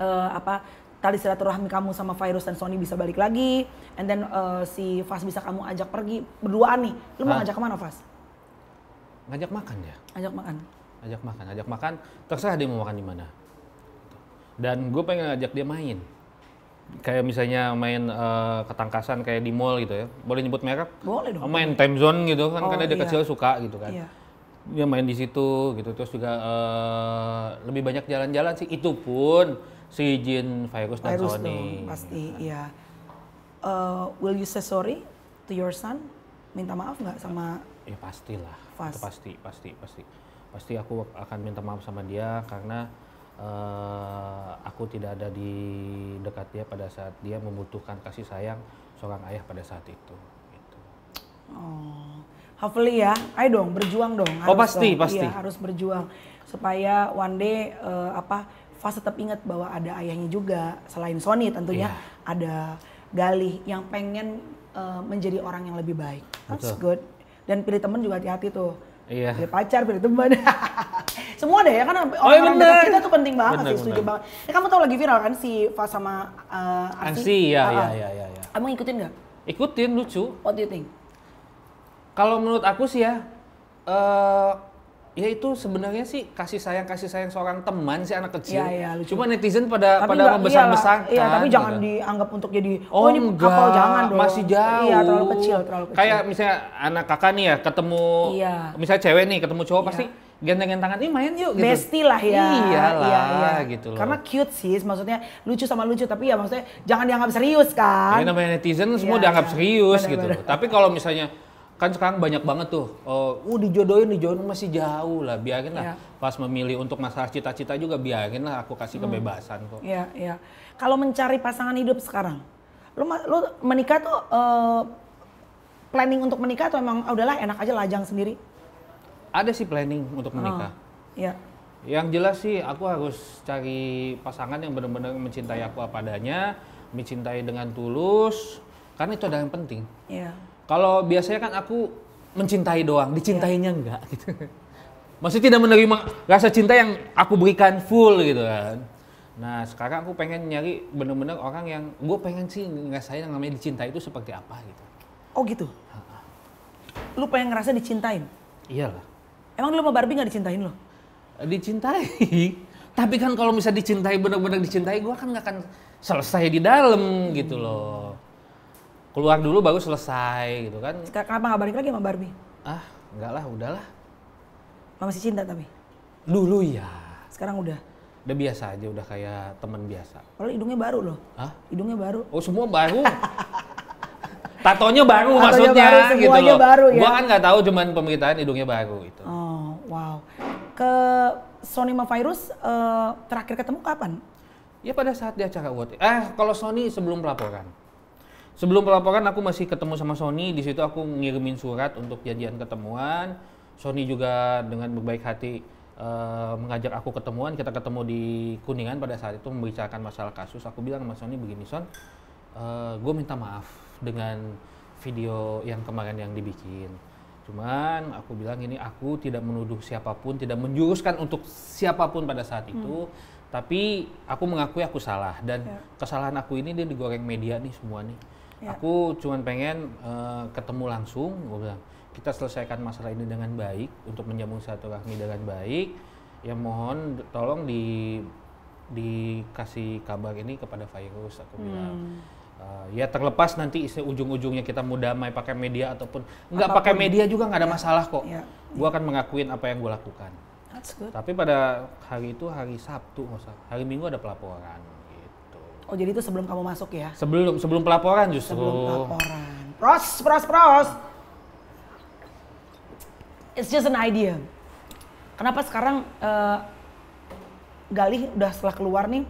uh, apa tali silaturahmi kamu sama Virus dan Sony bisa balik lagi and then uh, si Fas bisa kamu ajak pergi berduaan nih lu mau ngajak kemana Fas? Ngajak makan ya. Ajak makan. Ajak makan, Ajak makan terserah dia mau makan di mana. Dan gue pengen ngajak dia main kayak misalnya main uh, ketangkasan kayak di mall gitu ya. Boleh nyebut merek? Boleh dong. Main time zone gitu kan, kan oh, karena dia iya. kecil suka gitu kan. Iya. Dia main di situ gitu terus juga uh, lebih banyak jalan-jalan sih itu pun si Jin virus, dan virus Sony. Dong, pasti iya. Uh, will you say sorry to your son? Minta maaf nggak sama Ya pastilah. Fast. pasti, pasti, pasti. Pasti aku akan minta maaf sama dia karena Eh, aku tidak ada di dekat dia pada saat dia membutuhkan kasih sayang seorang ayah pada saat itu. Gitu. Oh, hopefully ya, ayo dong berjuang dong. Oh, harus oh pasti dong. Iya, pasti. Iya, harus berjuang supaya one day uh, apa Fas tetap ingat bahwa ada ayahnya juga selain Sony tentunya yeah. ada Galih yang pengen uh, menjadi orang yang lebih baik. That's Betul. good. Dan pilih temen juga hati-hati tuh Iya. pacar, dari teman. Semua deh ya kan orang, oh, iya, orang dekat kita tuh penting banget bener, sih, setuju bener. banget. Ya, kamu tau lagi viral kan si Fa sama uh, eh, Ansi? Ansi, ya, ah, ah. iya, iya, iya, iya. Kamu ngikutin nggak? Ikutin, lucu. What do you think? Kalau menurut aku sih ya, uh, Ya itu sebenarnya sih kasih sayang kasih sayang seorang teman sih anak kecil. Iya, iya, Cuma netizen pada tapi pada membesar besar Iya, tapi jangan dianggap untuk jadi oh, oh ini enggak, kapal oh, jangan dong. Masih iya, jauh. Iya, terlalu kecil, terlalu kecil. Kayak misalnya anak kakak nih ya ketemu iya. misalnya cewek nih ketemu cowok iya. pasti gendengin tangan ini main yuk gitu. Besti lah ya. Iyalah, iya, iya, iya. gitu loh. Karena cute sih, maksudnya lucu sama lucu tapi ya maksudnya jangan dianggap serius kan. Ya, namanya netizen semua iya, dianggap iya. serius bener, gitu. Bener. Tapi kalau misalnya kan sekarang banyak banget tuh, uh, oh, uh dijodohin, dijodohin masih jauh lah, biarin lah. Ya. Pas memilih untuk masalah cita-cita juga biarin lah, aku kasih hmm. kebebasan hmm. kok. Iya, iya. Kalau mencari pasangan hidup sekarang, lu, lu menikah tuh uh, planning untuk menikah atau emang oh, udahlah enak aja lajang sendiri? Ada sih planning untuk menikah. Oh, iya. Oh, yang jelas sih aku harus cari pasangan yang benar-benar mencintai aku apa adanya, mencintai dengan tulus, karena itu adalah yang penting. Iya. Kalau biasanya kan aku mencintai doang, dicintainya yeah. enggak gitu. Maksudnya tidak menerima rasa cinta yang aku berikan full gitu kan. Nah sekarang aku pengen nyari bener-bener orang yang gue pengen sih ngerasain yang namanya dicintai itu seperti apa gitu. Oh gitu? Ha -ha. Lu pengen ngerasa dicintain? Iyalah. Emang lu sama Barbie gak dicintain lo? Dicintai. Tapi kan kalau misalnya dicintai bener-bener dicintai, gue kan gak akan selesai di dalam gitu loh keluar dulu baru selesai gitu kan. Kenapa nggak balik lagi sama Barbie? Ah, enggak lah, udahlah. Lo masih cinta tapi? Dulu ya. Sekarang udah? Udah biasa aja, udah kayak teman biasa. Kalau hidungnya baru loh. Hah? Hidungnya baru. Oh semua baru? Tatonya baru Tatonya maksudnya baru, gitu loh. baru ya? Gua kan nggak tahu cuman pemberitaan hidungnya baru itu Oh, wow. Ke Sony Virus uh, terakhir ketemu kapan? Ya pada saat dia cakap buat. Eh, kalau Sony sebelum pelaporan sebelum pelaporan aku masih ketemu sama Sony di situ aku ngirimin surat untuk janjian ketemuan Sony juga dengan berbaik hati e, mengajak aku ketemuan kita ketemu di kuningan pada saat itu membicarakan masalah kasus aku bilang sama Sony begini Son e, eh, gue minta maaf dengan video yang kemarin yang dibikin cuman aku bilang ini aku tidak menuduh siapapun tidak menjuruskan untuk siapapun pada saat hmm. itu hmm. tapi aku mengakui aku salah dan ya. kesalahan aku ini dia digoreng media nih semua nih Ya. Aku cuma pengen uh, ketemu langsung, gue bilang kita selesaikan masalah ini dengan baik untuk menjamu satu rahmi dengan baik. Ya mohon tolong di dikasih kabar ini kepada virus aku hmm. bilang. Uh, ya terlepas nanti ujung-ujungnya kita mau damai pakai media ataupun nggak pakai media juga nggak ada ya. masalah kok. Yeah. Gue akan mengakuin apa yang gue lakukan. That's good. Tapi pada hari itu hari Sabtu, hari Minggu ada pelaporan. Oh jadi itu sebelum kamu masuk ya? Sebelum sebelum pelaporan justru. Sebelum pelaporan. Pros pros pros. It's just an idea. Kenapa sekarang uh, Galih udah setelah keluar nih?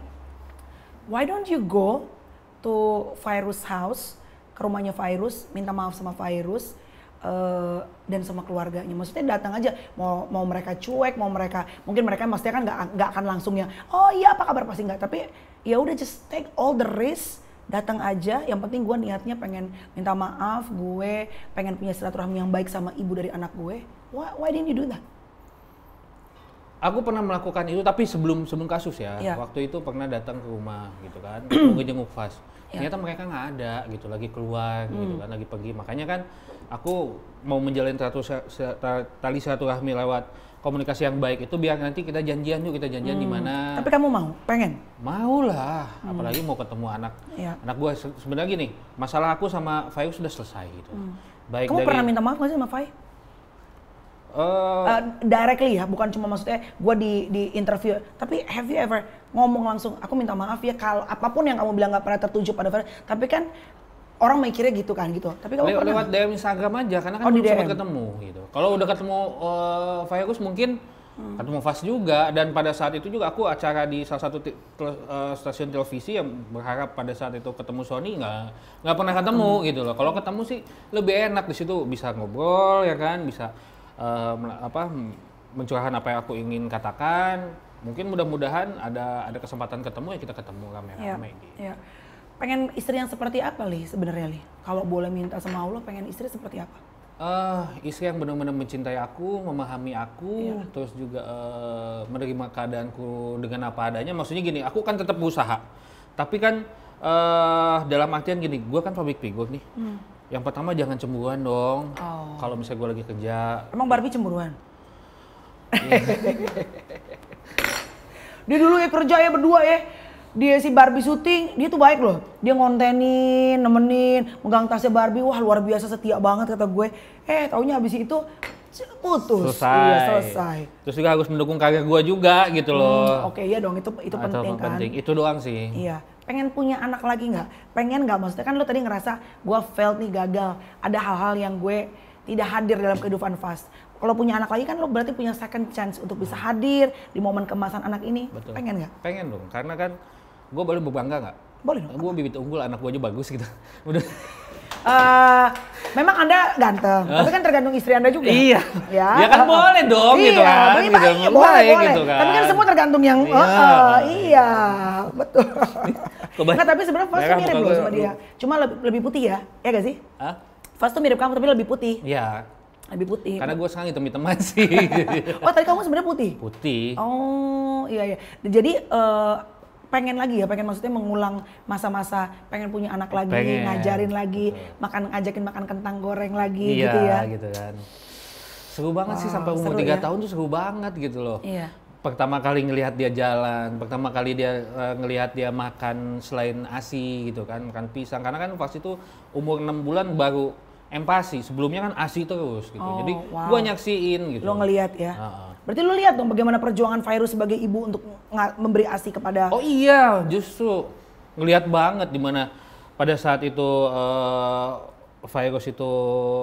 Why don't you go to Virus House ke rumahnya Virus, minta maaf sama Virus, Uh, eh, dan sama keluarganya. Maksudnya datang aja, mau mau mereka cuek, mau mereka mungkin mereka maksudnya kan nggak nggak akan langsung ya? oh iya apa kabar pasti nggak, tapi ya udah just take all the risk datang aja yang penting gue niatnya pengen minta maaf gue pengen punya silaturahmi yang baik sama ibu dari anak gue why, why didn't you do that aku pernah melakukan itu tapi sebelum sebelum kasus ya yeah. waktu itu pernah datang ke rumah gitu kan mau jenguk fast yeah. ternyata mereka nggak ada gitu lagi keluar gitu hmm. gitu kan lagi pergi makanya kan aku mau menjalin tali silaturahmi lewat komunikasi yang baik itu biar nanti kita janjian yuk kita janjian hmm. di mana. Tapi kamu mau, pengen? Mau lah, hmm. apalagi mau ketemu anak. Ya. Anak gue se sebenarnya gini, masalah aku sama Fai sudah selesai gitu. Hmm. Baik kamu dari, pernah minta maaf nggak sih sama Fai? Uh, uh, directly ya, bukan cuma maksudnya gue di di interview. Tapi have you ever ngomong langsung, aku minta maaf ya kalau apapun yang kamu bilang nggak pernah tertuju pada Fai. Tapi kan orang mikirnya gitu kan gitu. Tapi kalau Le lewat DM Instagram aja karena kan oh, belum sempat ketemu gitu. Kalau udah ketemu uh, eh, Fayagus mungkin hmm. ketemu Fas juga dan pada saat itu juga aku acara di salah satu uh, stasiun televisi yang berharap pada saat itu ketemu Sony nggak nggak pernah ketemu hmm. gitu loh. Kalau ketemu sih lebih enak di situ bisa ngobrol ya kan, bisa uh, apa mencurahkan apa yang aku ingin katakan. Mungkin mudah-mudahan ada ada kesempatan ketemu ya kita ketemu rame-rame ya, gitu. Ya pengen istri yang seperti apa li sebenarnya li? Kalau boleh minta sama Allah pengen istri seperti apa? Uh, istri yang benar-benar mencintai aku, memahami aku, iya. terus juga uh, menerima keadaanku dengan apa adanya. Maksudnya gini, aku kan tetap berusaha, tapi kan uh, dalam artian gini, gue kan public figure nih. Hmm. Yang pertama jangan cemburuan dong. Oh. Kalau misalnya gue lagi kerja. Emang Barbie cemburuan? Iya. Dia dulu ya kerja ya berdua ya dia si Barbie syuting, dia tuh baik loh. Dia ngontenin, nemenin, megang tasnya Barbie. Wah luar biasa setia banget kata gue. Eh taunya habis itu putus. Selesai. Iya, selesai. Terus juga harus mendukung karir gue juga gitu hmm, loh. Oke okay, iya dong itu itu penting, kan. penting kan. Itu doang sih. Iya. Pengen punya anak lagi nggak? Pengen nggak? Maksudnya kan lo tadi ngerasa gue felt nih gagal. Ada hal-hal yang gue tidak hadir dalam kehidupan fast. Kalau punya anak lagi kan lo berarti punya second chance untuk bisa hadir di momen kemasan anak ini. Betul. Pengen nggak? Pengen dong, karena kan Gue boleh berbangga nggak? Boleh Gue bibit unggul, anak gue aja bagus gitu. Udah. Uh, memang anda ganteng, uh. tapi kan tergantung istri anda juga. Iya. Ya, ya kan uh, boleh dong gitu iya, gitu kan. Baik, gitu, boleh, boleh, boleh. gitu kan. Tapi kan semua tergantung yang iya, uh, uh, iya betul. Enggak, tapi sebenarnya Fas tuh kan mirip loh sama dia. Cuma lebih, lebih putih ya, ya gak sih? Hah? Fas tuh mirip kamu tapi lebih putih. Iya. Lebih putih. Karena gue sekarang hitam-hitam sih. oh, tadi kamu sebenarnya putih? Putih. Oh, iya iya. Jadi uh, pengen lagi ya, pengen maksudnya mengulang masa-masa pengen punya anak lagi, pengen. ngajarin lagi, Betul. makan ngajakin makan kentang goreng lagi iya, gitu ya. gitu kan. Seru banget wow, sih sampai umur tiga ya? tahun tuh seru banget gitu loh. Iya. Pertama kali ngelihat dia jalan, pertama kali dia uh, ngelihat dia makan selain ASI gitu kan, makan pisang karena kan pas itu umur enam bulan baru empati, sebelumnya kan ASI terus gitu. Oh, Jadi wow. gua nyaksiin gitu. Lo ngelihat ya. Uh -uh Berarti lu lihat dong bagaimana perjuangan Virus sebagai ibu untuk memberi ASI kepada Oh iya, justru ngelihat banget di mana pada saat itu uh, eh, Virus itu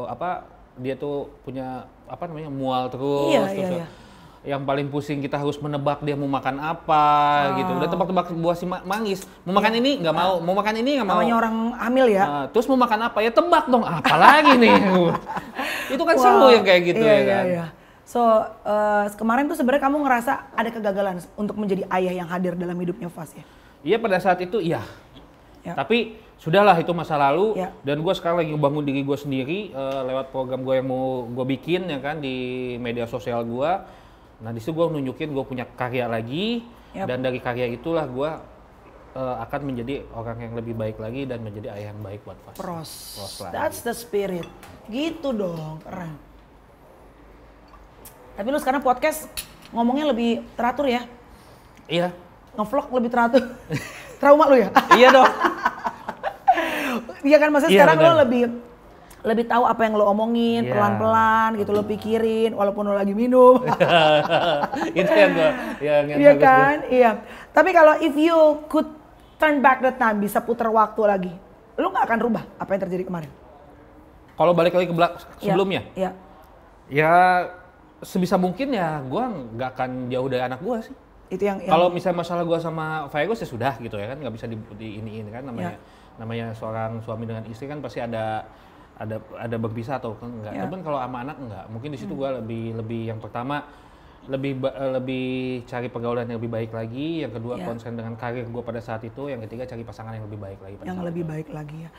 apa dia tuh punya apa namanya mual terus iya, terus iya, ya. iya. yang paling pusing kita harus menebak dia mau makan apa oh. gitu. Udah ah. tebak-tebak buah si manggis. Mau makan ya. ini nggak mau, mau makan ini nggak mau. Namanya orang hamil ya. Nah, terus mau makan apa ya tebak dong apalagi nih. itu kan wow. seru yang kayak gitu iya, ya iya, kan. Iya, iya So uh, kemarin tuh sebenarnya kamu ngerasa ada kegagalan untuk menjadi ayah yang hadir dalam hidupnya Fas ya? Iya pada saat itu iya. Ya. Tapi sudahlah itu masa lalu ya. dan gue sekarang lagi bangun diri gue sendiri uh, lewat program gue yang mau gue bikin ya kan di media sosial gue. Nah di situ gue nunjukin gue punya karya lagi ya. dan dari karya itulah gue uh, akan menjadi orang yang lebih baik lagi dan menjadi ayah yang baik buat Fas. Pros. Pros That's the spirit. Gitu dong keren. Tapi lu sekarang podcast ngomongnya lebih teratur ya? Iya. Ngevlog lebih teratur. Trauma lu ya? iya dong. Iya kan maksudnya iya, sekarang bener. lo lebih lebih tahu apa yang lo omongin pelan iya. pelan-pelan gitu lo pikirin walaupun lo lagi minum itu yang gue ya, yang, iya kan iya tapi kalau if you could turn back the time bisa putar waktu lagi lo nggak akan rubah apa yang terjadi kemarin kalau balik lagi ke belakang iya. sebelumnya yeah. Yeah. ya sebisa mungkin ya gue nggak akan jauh dari anak gue sih itu yang, yang... kalau misalnya masalah gue sama Vego ya sudah gitu ya kan nggak bisa di, ini ini kan namanya ya. namanya seorang suami dengan istri kan pasti ada ada ada berpisah atau kan enggak. Ya. Tapi kalau sama anak enggak. Mungkin di situ hmm. gue lebih lebih yang pertama lebih eh, lebih cari pergaulan yang lebih baik lagi, yang kedua ya. konsen dengan karir gue pada saat itu, yang ketiga cari pasangan yang lebih baik lagi. Yang lebih itu. baik lagi ya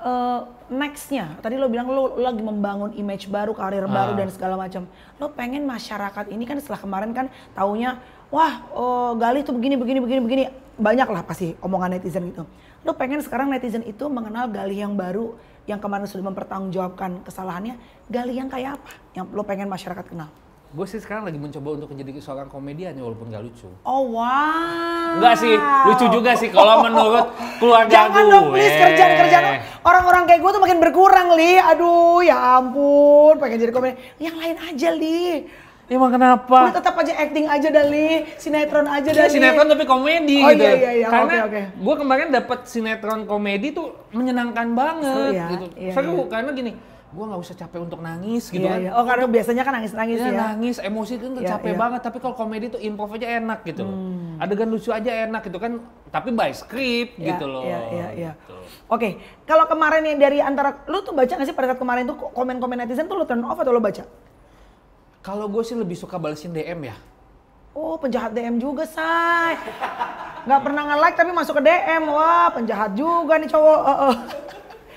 uh, nextnya tadi lo bilang lo, lo lagi membangun image baru karir ah. baru dan segala macam lo pengen masyarakat ini kan setelah kemarin kan taunya wah oh, Gali tuh begini begini begini begini banyak lah pasti omongan netizen gitu lo pengen sekarang netizen itu mengenal Gali yang baru yang kemarin sudah mempertanggungjawabkan kesalahannya Gali yang kayak apa yang lo pengen masyarakat kenal Gue sih sekarang lagi mencoba untuk menjadi seorang komedian walaupun gak lucu. Oh wow. Enggak sih, lucu juga sih kalau menurut keluarga Jangan gue. Jangan dong please kerjaan-kerjaan orang-orang kayak gue tuh makin berkurang Li. Aduh ya ampun pengen jadi komedian. Yang lain aja Li. Ya, emang kenapa? Lu tetap aja acting aja Dali, sinetron aja iya, Dali. Sinetron tapi komedi oh, gitu. Iya, iya, iya. Karena okay, okay. gue kemarin dapet sinetron komedi tuh menyenangkan banget Seru ya? gitu. Iya, Seru iya. karena gini, gue nggak usah capek untuk nangis gitu iya, kan. Iya. Oh karena biasanya kan nangis-nangis ya, ya. Nangis, emosi kan iya, capek iya. banget. Tapi kalau komedi tuh improv aja enak gitu. Hmm. Adegan lucu aja enak gitu kan. Tapi by script iya, gitu loh. Iya, iya, iya. Gitu. Oke, okay. kalau kemarin yang dari antara, lu tuh baca nggak sih pada saat kemarin tuh komen-komen netizen tuh lu turn off atau lu baca? Kalau gue sih lebih suka balesin DM ya. Oh penjahat DM juga say. Gak pernah nge-like tapi masuk ke DM. Wah penjahat juga nih cowok. Uh -uh.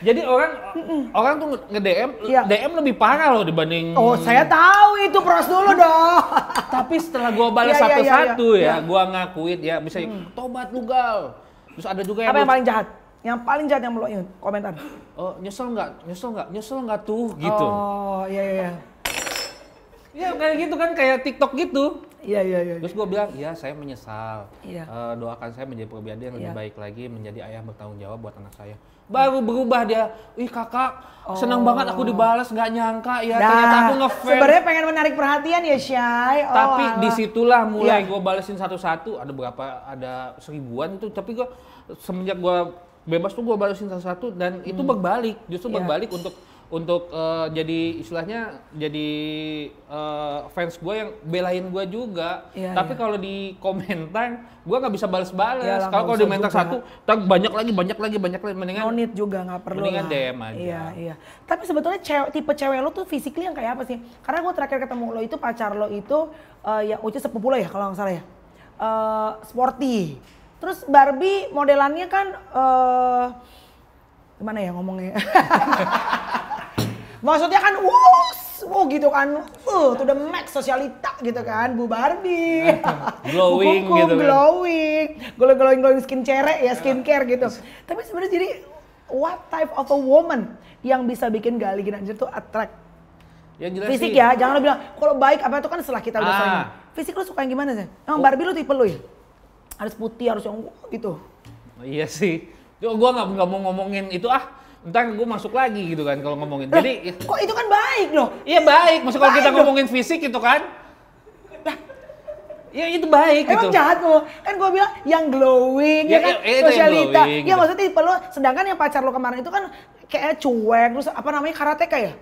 Jadi orang mm -mm. orang tuh nge-DM, ya. DM lebih parah loh dibanding Oh, saya tahu itu pros dulu dong. Tapi setelah gua balas iya, iya, iya, satu-satu ya, ya, gua ngakuin ya bisa hmm. tobat lu Terus ada juga yang Apa yang paling jahat? Yang paling jahat yang lo komentar. Oh, nyesel nggak? Nyesel nggak? Nyesel nggak tuh gitu. Oh, iya iya. Iya kayak gitu kan kayak TikTok gitu. Iya iya iya. Terus gua bilang, ya saya menyesal. Iya. Uh, doakan saya menjadi pribadi yang lebih ya. baik lagi, menjadi ayah bertanggung jawab buat anak saya baru berubah dia. Ih kakak, oh. senang banget aku dibalas, nggak nyangka ya. Nah, ternyata aku ngefans. Sebenarnya pengen menarik perhatian ya Shay. Oh, tapi Allah. disitulah mulai yeah. gue balesin satu-satu. Ada berapa? Ada seribuan itu. Tapi gue semenjak gue bebas tuh gue balesin satu-satu dan hmm. itu berbalik. Justru yeah. berbalik untuk untuk uh, jadi istilahnya jadi uh, fans gue yang belain gue juga. Ya, Tapi ya. kalau di komentar gue nggak bisa balas-balas. Iya, kalau kalau di komentar satu, tak banyak lagi, banyak lagi, banyak lagi. Mendingan nonit juga nggak perlu. Mendingan lah. DM aja. Iya, iya. Tapi sebetulnya cewek, tipe cewek lo tuh fisiknya yang kayak apa sih? Karena gue terakhir ketemu lo itu pacar lo itu uh, ya Uci sepupu lo ya kalau nggak salah ya. Uh, sporty. Terus Barbie modelannya kan uh, gimana ya ngomongnya? Maksudnya kan wuss, wuh gitu kan. Uh, tuh the max sosialita gitu kan, Bu Barbie. glowing gitu kan. glowing. Glowing, glowing, glowing skin cerek ya, ah. skincare gitu. Tapi sebenarnya jadi what type of a woman yang bisa bikin Gali Ginanjar tuh attract Ya, jelas fisik sih. ya, jangan lo bilang kalau baik apa itu kan setelah kita udah ah. sering. Fisik lo suka yang gimana sih? Emang oh. Barbie lo tipe lo ya? Harus putih, harus yang gitu. Oh, iya sih. Yo, gua gak nggak mau ngomongin itu ah ntar gue masuk lagi gitu kan kalau ngomongin. Loh, Jadi kok itu kan baik loh. Iya baik. Maksud kalau kita loh. ngomongin fisik gitu kan. ya itu baik Emang gitu. jahat lo. Kan gue bilang yang glowing ya, ya kan, ya, sosialita. Glowing, ya gitu. maksudnya perlu sedangkan yang pacar lo kemarin itu kan kayak cuek terus apa namanya karateka ya?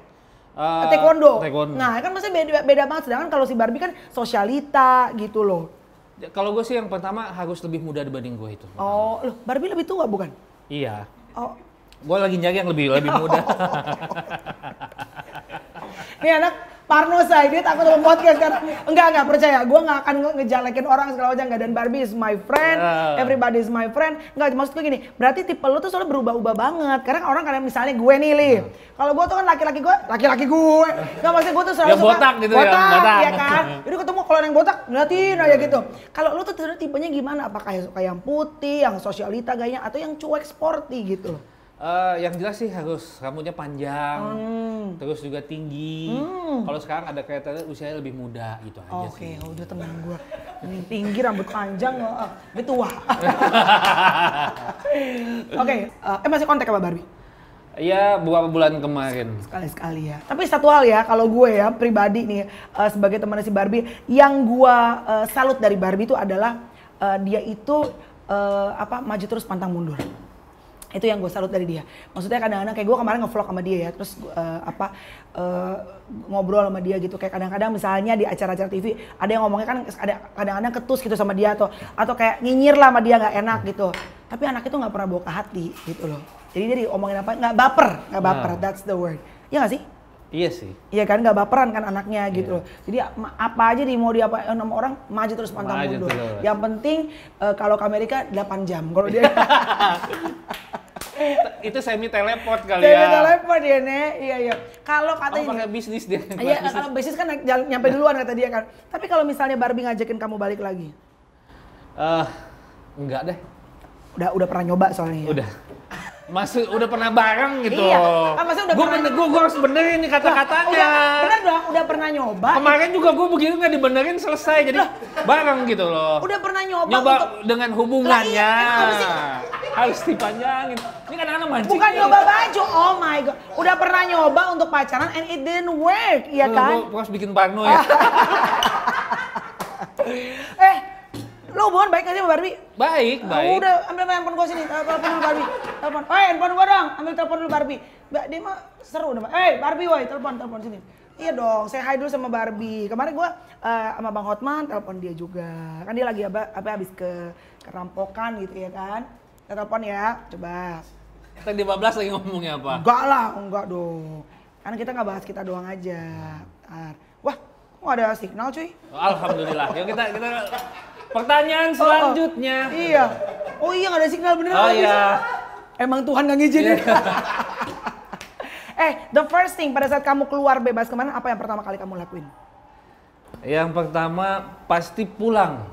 Uh, taekwondo. taekwondo. Nah, kan maksudnya beda, beda banget sedangkan kalau si Barbie kan sosialita gitu loh. Ya, kalau gue sih yang pertama harus lebih muda dibanding gue itu. Oh, loh, Barbie lebih tua bukan? Iya. Oh, Gue lagi nyari yang lebih lebih muda. ini anak Parno saya, dia takut sama podcast karena enggak enggak percaya. Gue nggak akan ngejalekin orang segala macam enggak dan Barbie is my friend, iya. everybody is my friend. Enggak maksud gue gini, berarti tipe lu tuh soalnya berubah-ubah banget. Karena orang kadang misalnya gue nih li, hmm. kalau gue tuh kan laki-laki gue, laki-laki gue. Enggak maksudnya gue tuh selalu ya, suka botak gitu botak, ya, botak. ya kan. Jadi ketemu kalau yang botak, ngeliatin aja iya. gitu. Kalau lu tuh tipenya gimana? Apakah yang suka yang putih, yang sosialita gayanya atau yang cuek sporty gitu? Uh, yang jelas sih harus rambutnya panjang, hmm. terus juga tinggi. Hmm. Kalau sekarang ada kriteria usianya lebih muda gitu aja sih. Oke, oh, udah temen gue. tinggi, rambut panjang, uh, dia tua. Oke, eh, eh masih kontak sama Barbie? Iya, beberapa bulan kemarin. Sekali-sekali ya. Tapi satu hal ya, kalau gue ya pribadi nih uh, sebagai teman si Barbie, yang gue uh, salut dari Barbie itu adalah uh, dia itu uh, apa maju terus pantang mundur itu yang gue salut dari dia maksudnya kadang-kadang kayak gue kemarin ngevlog sama dia ya terus uh, apa uh, ngobrol sama dia gitu kayak kadang-kadang misalnya di acara-acara TV ada yang ngomongnya kan ada kadang-kadang ketus gitu sama dia atau atau kayak nyinyir lah sama dia nggak enak gitu tapi anak itu nggak pernah bawa ke hati gitu loh jadi dia diomongin apa nggak baper nggak baper wow. Nah. that's the word ya gak sih Iya sih. Iya kan nggak baperan kan anaknya iya. gitu loh. Jadi apa aja di mau diapa apa eh, nama orang maju terus pantang maju mundur. Terus. Yang penting uh, kalau ke Amerika 8 jam kalau dia itu semi teleport kali semi ya. Semi teleport ya, Ne. Iya, iya. Kalau katanya oh, pakai bisnis dia. Iya, kalau bisnis kan jalan, nyampe iya. duluan kata dia kan. Tapi kalau misalnya Barbie ngajakin kamu balik lagi? Eh, uh, enggak deh. Udah udah pernah nyoba soalnya ya? Udah masih udah pernah bareng gitu. Iya, ah, udah gua pernah. Bener, gua, gua harus benerin nih kata-katanya. Bener dong, udah pernah nyoba. Kemarin juga gua begitu nggak dibenerin selesai, jadi bareng gitu loh. Udah pernah nyoba. Nyoba untuk... dengan hubungannya. Lah, ya. iya, iya harus dipanjangin. Ini kan anak mancing. Bukan ya. nyoba baju, oh my god. Udah pernah nyoba untuk pacaran and it didn't work, iya kan? Gue harus bikin parno ya. eh, lo hubungan baik gak sih sama Barbie? Baik, ah, baik. udah, ambil telepon gue sini, telepon dulu Barbie. Telepon. Eh, handphone gue dong, ambil telepon dulu Barbie. Mbak, dia mah seru dong. Eh, Barbie woi, telepon, telepon sini. Iya dong, saya hai dulu sama Barbie. Kemarin gue uh, sama Bang Hotman telepon dia juga. Kan dia lagi apa habis ke kerampokan gitu ya kan. Kita telepon ya, coba. di 15 lagi ngomongnya apa? Enggak lah, enggak dong. Karena kita nggak bahas kita doang aja. Nah. Nggak ada signal cuy. Alhamdulillah. Yuk kita kita pertanyaan selanjutnya. Oh, oh. Iya. Oh iya nggak ada signal bener. Oh iya. Bisa. Emang Tuhan nggak ngizinin. Yeah. eh, the first thing pada saat kamu keluar bebas kemana, apa yang pertama kali kamu lakuin? Yang pertama pasti pulang.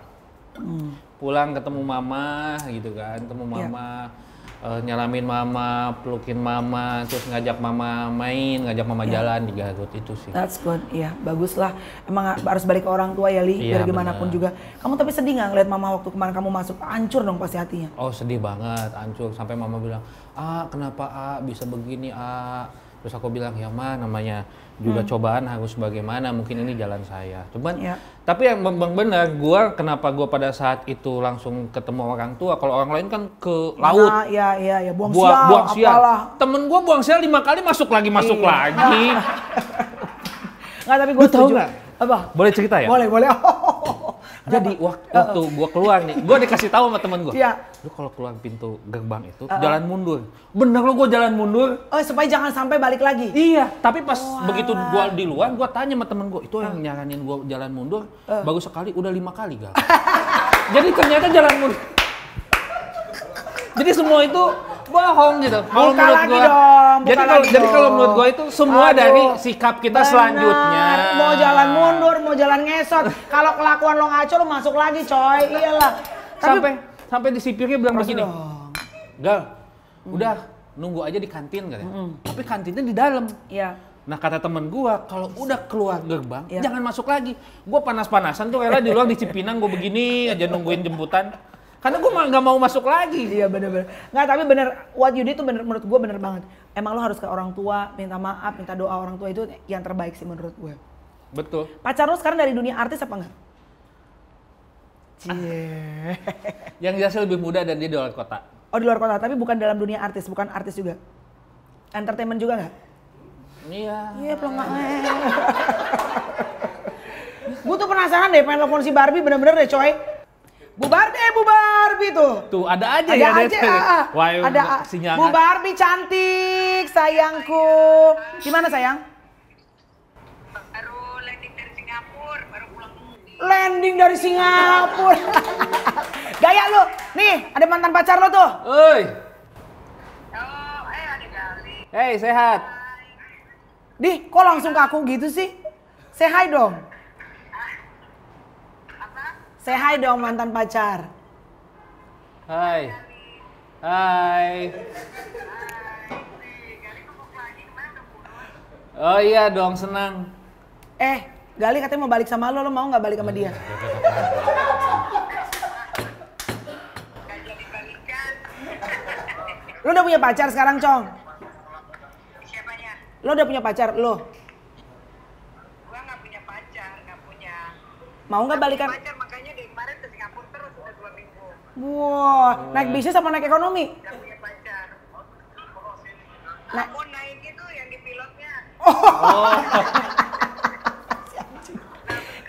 Hmm. Pulang ketemu mama gitu kan, ketemu iya. mama. Yeah uh, nyalamin mama, pelukin mama, terus ngajak mama main, ngajak mama yeah. jalan di Garut itu sih. That's good, iya yeah, lah. Emang harus balik ke orang tua ya Li, yeah, biar iya, gimana pun juga. Kamu tapi sedih nggak ngeliat mama waktu kemarin kamu masuk, ancur dong pasti hatinya. Oh sedih banget, ancur sampai mama bilang, ah kenapa ah bisa begini ah terus aku bilang ya mah namanya juga hmm. cobaan harus bagaimana mungkin ini jalan saya cuman ya. tapi yang memang benar gua kenapa gua pada saat itu langsung ketemu orang tua kalau orang lain kan ke laut nah, ya ya ya buang Bua, sial buang sial apalah. temen gua buang sial lima kali masuk lagi masuk iya. lagi nggak tapi gue tahu nggak apa boleh cerita ya boleh boleh Jadi waktu, waktu gue keluar nih, gue dikasih tahu sama temen gue. Iya. Lu kalau keluar pintu gerbang itu uh -uh. jalan mundur. Bener lu gue jalan mundur. Oh supaya jangan sampai balik lagi. Iya. Tapi pas begitu gue di luar, gue tanya sama temen gue, itu yang uh. nyaranin gue jalan mundur. Uh. Bagus sekali, udah lima kali gal. Jadi ternyata jalan mundur. Jadi semua itu bohong gitu. Kalau menurut gua, dong. jadi kalau jadi kalau menurut gua itu semua Aduh, dari sikap kita bener. selanjutnya. Mau jalan mundur, mau jalan ngesot. kalau kelakuan lo ngaco lo masuk lagi, coy. Iyalah. Tapi, sampai sampai di sipirnya bilang begini. Gal, hmm. udah nunggu aja di kantin katanya. Hmm. Tapi kantinnya di dalam. Iya. Nah kata temen gua kalau udah keluar gerbang ya. jangan masuk lagi. Gua panas-panasan tuh rela di luar di Cipinang gua begini aja nungguin jemputan. Karena gue nggak mau masuk lagi iya bener-bener. Nggak tapi bener what you did tuh bener menurut gue bener banget. Emang lo harus ke orang tua minta maaf, minta doa orang tua itu yang terbaik sih menurut gue. Betul. Pacar lo sekarang dari dunia artis apa enggak? Ah. Cie. yang jelasnya lebih muda dan dia di luar kota. Oh di luar kota, tapi bukan dalam dunia artis, bukan artis juga. Entertainment juga nggak? Iya. Iya pelengak. Gue tuh penasaran deh, pengen telepon si Barbie bener-bener deh coy bubar deh bubar Barbie tuh. Tuh ada aja ada ya. Aja, ada aja. Ah, ah. Wah, ada ah. sinyal. Bu Barbie cantik, sayangku. Gimana sayang? Baru landing dari Singapura, baru pulang. Landing dari Singapura. Gaya lu. Nih, ada mantan pacar lo tuh. Oi. Oh, eh, sehat. Di, kok langsung kaku gitu sih? Sehat dong. Say hi dong mantan pacar. Hai. Hai. Oh iya dong, senang. Eh, Gali katanya mau balik sama lo, lo mau nggak balik sama dia? Lo udah punya pacar sekarang, Cong? Siapanya? Lo udah punya pacar, lo? Gua nggak punya pacar, nggak punya. Mau nggak balikan? Pacar, Wow, naik bisnis sama naik ekonomi? Yang punya pacar. Nah. Aku naik itu yang di pilotnya. Oh.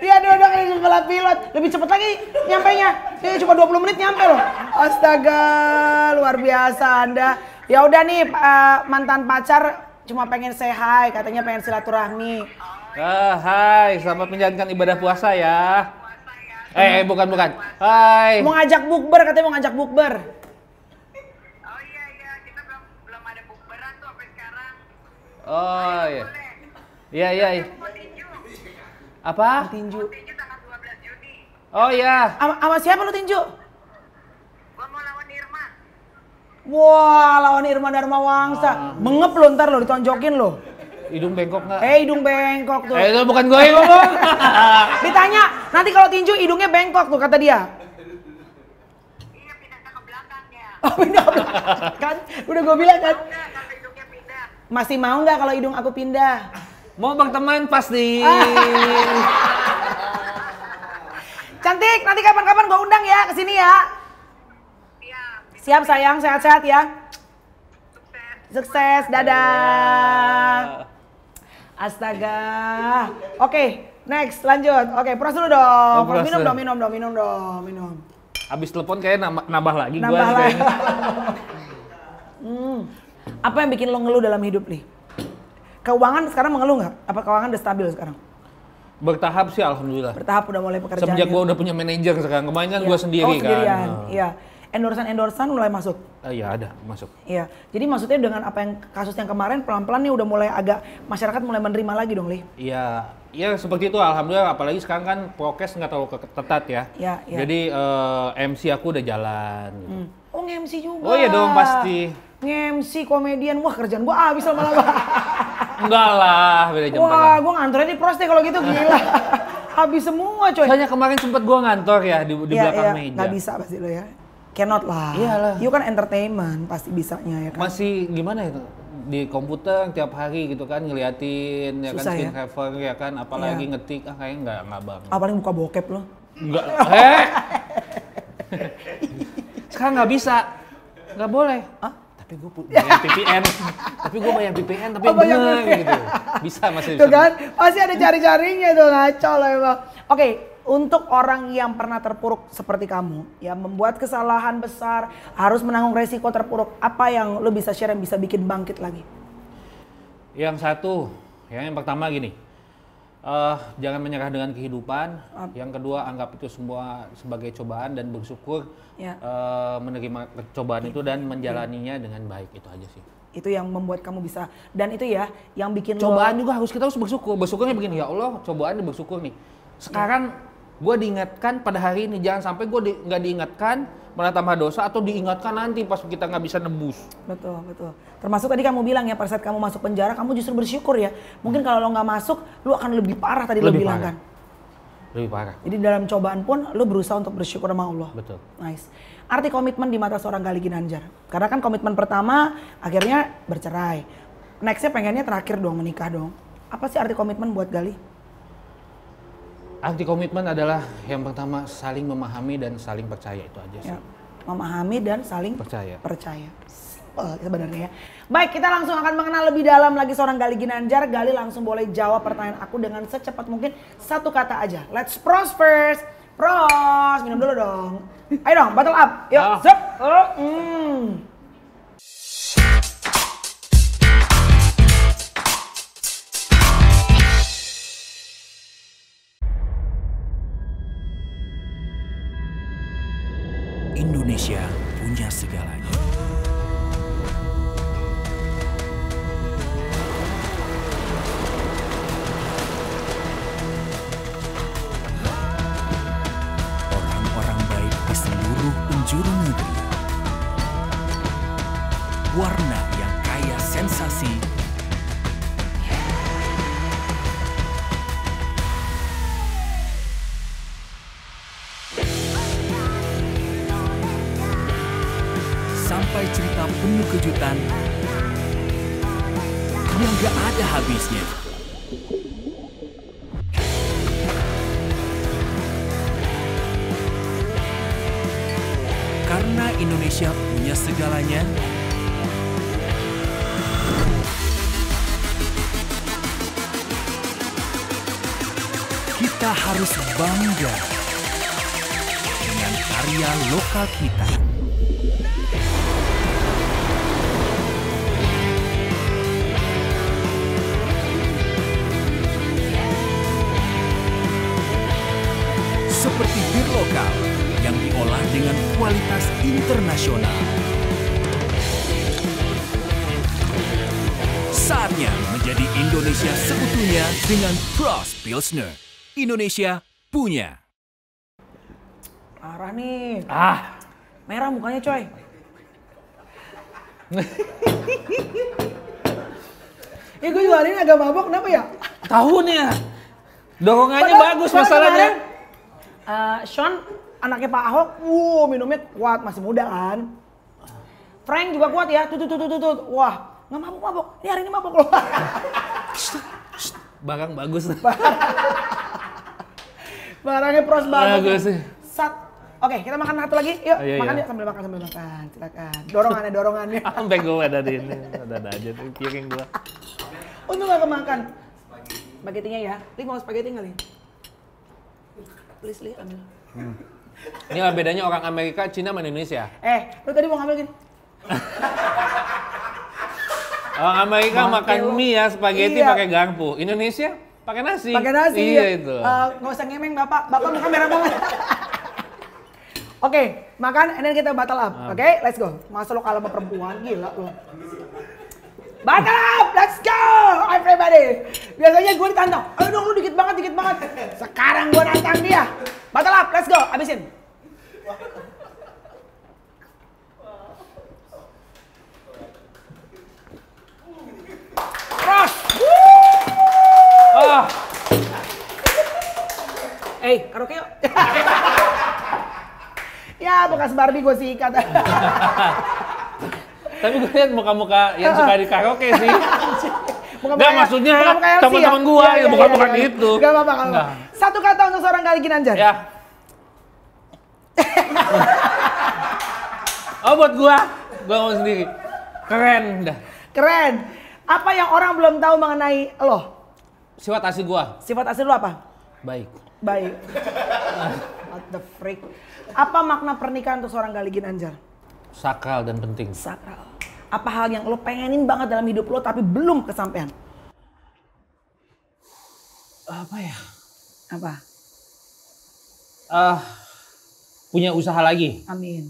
Iya, Dia udah. di sekolah pilot, lebih cepat lagi nyampe nya. Ini cuma 20 menit nyampe loh. Astaga, luar biasa Anda. Ya udah nih uh, mantan pacar cuma pengen say hi, katanya pengen silaturahmi. Ah, hai, selamat menjalankan ibadah puasa ya. Eh, eh bukan bukan. Hai. Mau ngajak bukber katanya mau ngajak bukber. Oh iya iya, kita belum belum ada bukberan tuh sampai sekarang. Oh iya. iya. Iya iya. iya. Apa? tinju. tinju tanggal 12 Juni. Oh iya. Sama siapa lu tinju? Gua mau lawan Irma. Wah, lawan Irma Dharma Wangsa. Ah. Mengep lu ntar lo ditonjokin lo hidung bengkok nggak? Eh hidung bengkok tuh. Eh itu bukan gue yang ngomong. Ditanya, nanti kalau tinju hidungnya bengkok tuh kata dia. Iya pindah ke belakang ya. Oh pindah kan? Udah gue bilang kan. Masih mau nggak kalau hidung aku pindah? Mau bang teman pasti. Cantik, nanti kapan-kapan gue undang ya ke sini ya. Iya. Siap sayang, sehat-sehat ya. Sukses, dadah. Astaga. Oke, okay, next lanjut. Oke, okay, pros dulu dong. Oh, minum dong, minum dong, minum dong, minum. Habis telepon kayaknya nambah, nambah lagi nambah gua lagi. hmm. Apa yang bikin lo ngeluh dalam hidup nih? Keuangan sekarang mengeluh nggak? Apa keuangan udah stabil sekarang? Bertahap sih alhamdulillah. Bertahap udah mulai pekerjaan. Sejak gua ya. udah punya manajer sekarang. Kemarin kan iya. gue sendiri oh, kan. Iya endorsan-endorsan mulai masuk? Eh, iya uh, ada masuk. Iya, jadi maksudnya dengan apa yang kasus yang kemarin pelan-pelan nih udah mulai agak masyarakat mulai menerima lagi dong, Li? Iya, iya seperti itu. Alhamdulillah, apalagi sekarang kan prokes nggak terlalu ketat ya. Iya. Ya. Jadi uh, eh, MC aku udah jalan. Gitu. Hmm. Oh nge-MC juga? Oh iya dong pasti. Nge-MC komedian, wah kerjaan gua habis lama lama. Enggak lah, beda jam. Wah, gua ngantornya di pros deh kalau gitu gila. habis semua coy. Soalnya kemarin sempet gua ngantor ya di, di ya, belakang ya. meja. Gak bisa pasti lo ya cannot lah. Iyalah. You kan entertainment pasti bisanya ya kan. Masih gimana itu? di komputer tiap hari gitu kan ngeliatin ya kan, Susah, kan skin ya? Cover, ya kan apalagi yeah. ngetik ah kayak nggak nggak bang apalagi buka bokep loh nggak eh sekarang nggak bisa nggak boleh Hah? tapi gue bayar PPN tapi gue bayar PPN tapi oh, bener gitu bisa masih bisa. tuh kan pasti ada cari carinya tuh ngaco loh emang oke okay, untuk orang yang pernah terpuruk seperti kamu, ya membuat kesalahan besar, harus menanggung resiko terpuruk. Apa yang lo bisa share yang bisa bikin bangkit lagi? Yang satu, yang, yang pertama gini, uh, jangan menyerah dengan kehidupan. Uh. Yang kedua, anggap itu semua sebagai cobaan dan bersyukur yeah. Ya. uh, menerima cobaan itu dan menjalaninya yeah. dengan baik. Itu aja sih itu yang membuat kamu bisa dan itu ya yang bikin cobaan lo... juga harus kita harus bersyukur bersyukurnya begini ya Allah cobaan bersyukur nih sekarang gue diingatkan pada hari ini jangan sampai gue di, nggak diingatkan malah tambah dosa atau diingatkan nanti pas kita nggak bisa nebus betul betul termasuk tadi kamu bilang ya pada saat kamu masuk penjara kamu justru bersyukur ya mungkin kalau lo nggak masuk lo akan lebih parah tadi lebih lo bilang parah. kan lebih parah jadi dalam cobaan pun lo berusaha untuk bersyukur sama Allah betul nice arti komitmen di mata seorang Gali Ginanjar karena kan komitmen pertama akhirnya bercerai nextnya pengennya terakhir dong menikah dong apa sih arti komitmen buat Gali? Arti komitmen adalah yang pertama saling memahami dan saling percaya itu aja sih. Ya. Memahami dan saling percaya. Percaya. Simple ya sebenarnya ya. Baik, kita langsung akan mengenal lebih dalam lagi seorang Gali Ginanjar. Gali langsung boleh jawab pertanyaan aku dengan secepat mungkin satu kata aja. Let's prosper, Pros, minum dulu dong. Ayo dong, battle up. Yuk, oh. Ah. Zup. Oh, mm. Indonesia punya segalanya. Orang-orang baik di seluruh penjuru negeri. Warna yang kaya sensasi Karena Indonesia punya segalanya, kita harus bangga dengan karya lokal kita. bibir lokal yang diolah dengan kualitas internasional. Saatnya menjadi Indonesia seutuhnya dengan Cross Pilsner. Indonesia punya. Arah nih. Ah. Merah mukanya coy. ya gue juga hari ini agak mabok, kenapa ya? Tahu nih ya. Dorongannya bagus masalahnya uh, Sean anaknya Pak Ahok, wow minumnya kuat masih muda kan. Frank juga kuat ya, tut tut tut tut, wah nggak mabuk mabuk, ini hari ini mabuk loh. Barang bagus. Barangnya pros banget. Bagus sih. Sat. Oke, kita makan satu lagi. Yuk, oh, iya, makan iya. sambil makan sambil makan. Silakan. Dorongannya, dorongannya. Sampai gue ada di ini, ada ada aja tuh piring gua. Untung gak kemakan. Spagetinya ya. Ini mau spageti kali. Ya? please lihat ambil. Hmm. lah bedanya orang Amerika, Cina sama Indonesia. Eh, lu tadi mau ngambil gini. orang Amerika Maka makan mie ya, spaghetti iya. pakai garpu. Indonesia pakai nasi. Pakai nasi. Iya, iya. itu. Uh, eh, gak usah ngemeng Bapak. Bapak makan merah banget. Oke, okay, makan and then kita battle up. Ah. Oke, okay, let's go. masuk lo kalau perempuan, gila lo. Mantap, let's go everybody. Biasanya gue ditantang, ayo dong lu dikit banget, dikit banget. Sekarang gue nantang dia. up, let's go, abisin. Cross. Oh. Eh, hey, karaoke yuk. ya bekas Barbie gue sikat. Tapi gue lihat muka-muka yang suka di karaoke sih. Gak maksudnya teman-teman gue ya, bukan-bukan ya, ya, gitu. Iya, iya, iya. Gak apa-apa kalau -apa. Satu kata untuk seorang kali Ginanjar. Ya. oh buat gua, gua ngomong sendiri. Keren dah. Keren. Apa yang orang belum tahu mengenai lo? Sifat asli gua. Sifat asli lo apa? Baik. Baik. What the freak. Apa makna pernikahan untuk seorang Gali Ginanjar? Sakral dan penting. Sakral. Apa hal yang lo pengenin banget dalam hidup lo tapi belum kesampaian? Apa ya? Apa? Uh, punya usaha lagi. Amin.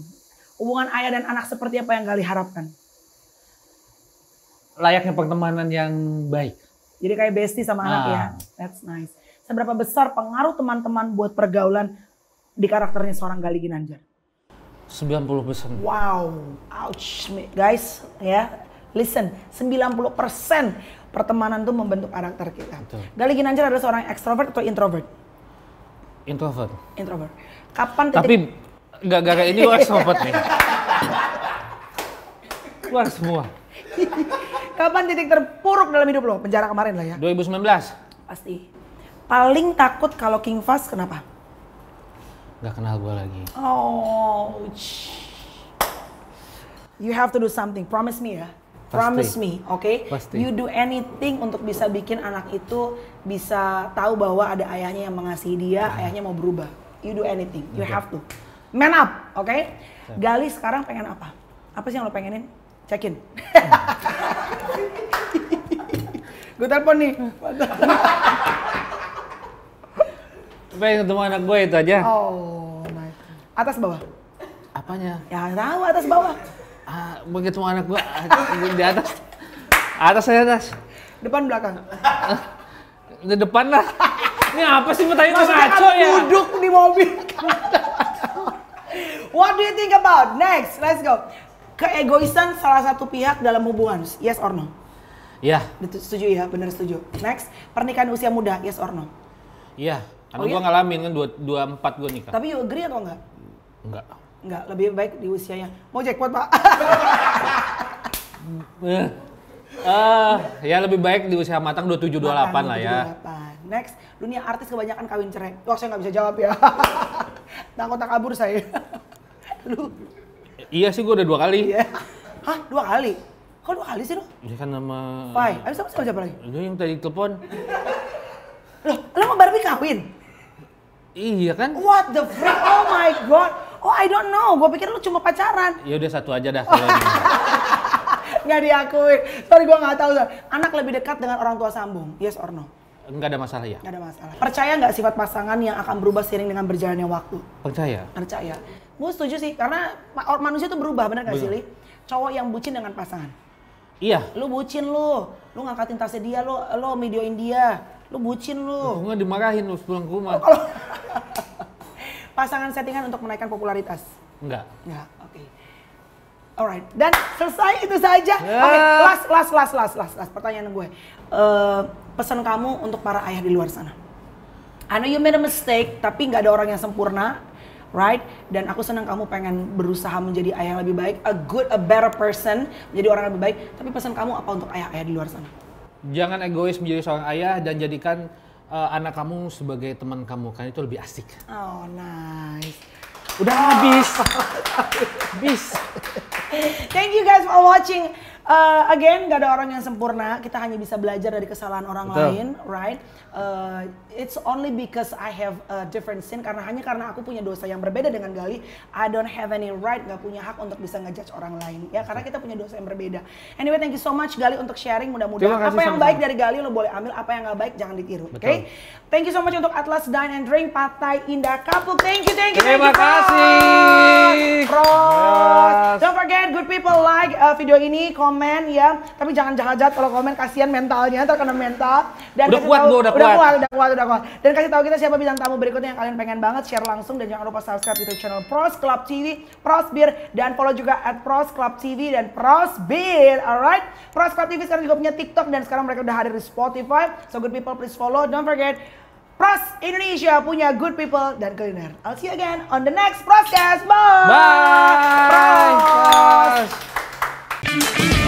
Hubungan ayah dan anak seperti apa yang kali harapkan? Layaknya pertemanan yang baik. Jadi kayak bestie sama ah. anak ya. Ah. That's nice. Seberapa besar pengaruh teman-teman buat pergaulan di karakternya seorang Gali Ginanjar? 90%. Wow, ouch guys, ya. Listen, 90% pertemanan tuh membentuk karakter kita. Betul. Gali Ginanjar adalah seorang ekstrovert atau introvert? Introvert. Introvert. Kapan titik... Tapi nggak gara ini lu ekstrovert nih. Keluar semua. Kapan titik terpuruk dalam hidup lo? Penjara kemarin lah ya. 2019. Pasti. Paling takut kalau King Fast kenapa? nggak kenal gue lagi. Oh, you have to do something. Promise me ya. Pasti. Promise me, oke? Okay? Pasti. You do anything untuk bisa bikin anak itu bisa tahu bahwa ada ayahnya yang mengasihi dia, nah. ayahnya mau berubah. You do anything. You okay. have to. Man up, oke? Okay? Gali sekarang pengen apa? Apa sih yang lo pengenin? Cekin. Hmm. Gue telepon nih. pengen ketemu anak gue itu aja. Oh, my. Atas bawah. Apanya? Ya tahu atas bawah. Ah, ketemu anak gue di atas. Atas saya atas. Depan belakang. Di depan lah. Ini apa sih pertanyaan itu ngaco kan ya? Duduk di mobil. What do you think about? Next, let's go. Keegoisan salah satu pihak dalam hubungan, yes or no? Ya. Yeah. Setuju ya, benar setuju. Next, pernikahan usia muda, yes or no? Iya. Yeah. Karena oh, gue iya? ngalamin kan dua empat gue nikah. Tapi you agree atau enggak? Enggak. Enggak, lebih baik di usianya. Mau jackpot, Pak. Eh, uh, ya lebih baik di usia matang 27 28 delapan lah ya. 28. Next, dunia artis kebanyakan kawin cerai. Wah, saya nggak bisa jawab ya. Takut tak kabur saya. Lu. Iya sih gua udah dua kali. Iya. Hah, dua kali? Kok dua kali sih lo? Dia kan nama... Fai, abis sama siapa lagi? Dia yang tadi telepon. Loh, lo mau Barbie kawin? Iya kan? What the freak? Oh my god. Oh I don't know. Gue pikir lu cuma pacaran. Ya udah satu aja dah kalau Nggak diakui. Sorry gue nggak tahu. Anak lebih dekat dengan orang tua sambung. Yes or no? Enggak ada masalah ya? Nggak ada masalah. Percaya nggak sifat pasangan yang akan berubah sering dengan berjalannya waktu? Percaya. Percaya. Gue setuju sih. Karena manusia itu berubah. Bener gak sih, Li? Cowok yang bucin dengan pasangan. Iya. Lu bucin lu. Lu ngangkatin tasnya dia. Lu, lu videoin dia. Lu bucin lu. Gue dimarahin lu pulang ke rumah. Kalau pasangan settingan untuk menaikkan popularitas? Enggak. Enggak. Oke. Okay. Alright. Dan selesai itu saja. Yeah. Oke, okay, last, last, last, last, last, last. Pertanyaan gue. Uh, pesan kamu untuk para ayah di luar sana. I know you made a mistake, tapi nggak ada orang yang sempurna, right? Dan aku senang kamu pengen berusaha menjadi ayah yang lebih baik, a good, a better person, menjadi orang yang lebih baik. Tapi pesan kamu apa untuk ayah-ayah di luar sana? Jangan egois menjadi seorang ayah dan jadikan uh, anak kamu sebagai teman kamu kan itu lebih asik. Oh nice. Udah habis. habis. Thank you guys for watching uh, again gak ada orang yang sempurna. Kita hanya bisa belajar dari kesalahan orang Betul. lain, right? Uh, it's only because I have a different sin karena hanya karena aku punya dosa yang berbeda dengan Gali. I don't have any right, gak punya hak untuk bisa ngejudge orang lain. Ya karena kita punya dosa yang berbeda. Anyway, thank you so much Gali untuk sharing. Mudah-mudahan apa yang sama. baik dari Gali lo boleh ambil, apa yang gak baik jangan ditiru. Oke? Okay? Thank you so much untuk Atlas Dine and Drink Patai Indah Kapuk. Thank you, thank you, thank Terima you. Terima kasih. Pros. Don't forget, good people like uh, video ini, comment komen ya tapi jangan jahat-jahat kalau komen kasihan mentalnya terkena mental dan udah kuat tahu, gua, udah, udah kuat. kuat udah kuat udah kuat dan kasih tahu kita siapa bintang tamu berikutnya yang kalian pengen banget share langsung dan jangan lupa subscribe YouTube channel Pros Club TV Pros Beer dan follow juga at Pros Club TV dan Pros Beer alright Pros Club TV sekarang juga punya TikTok dan sekarang mereka udah hadir di Spotify so good people please follow don't forget Pros Indonesia punya good people dan kuliner. I'll see you again on the next Proscast. Bye. Bye. Pros. Bye.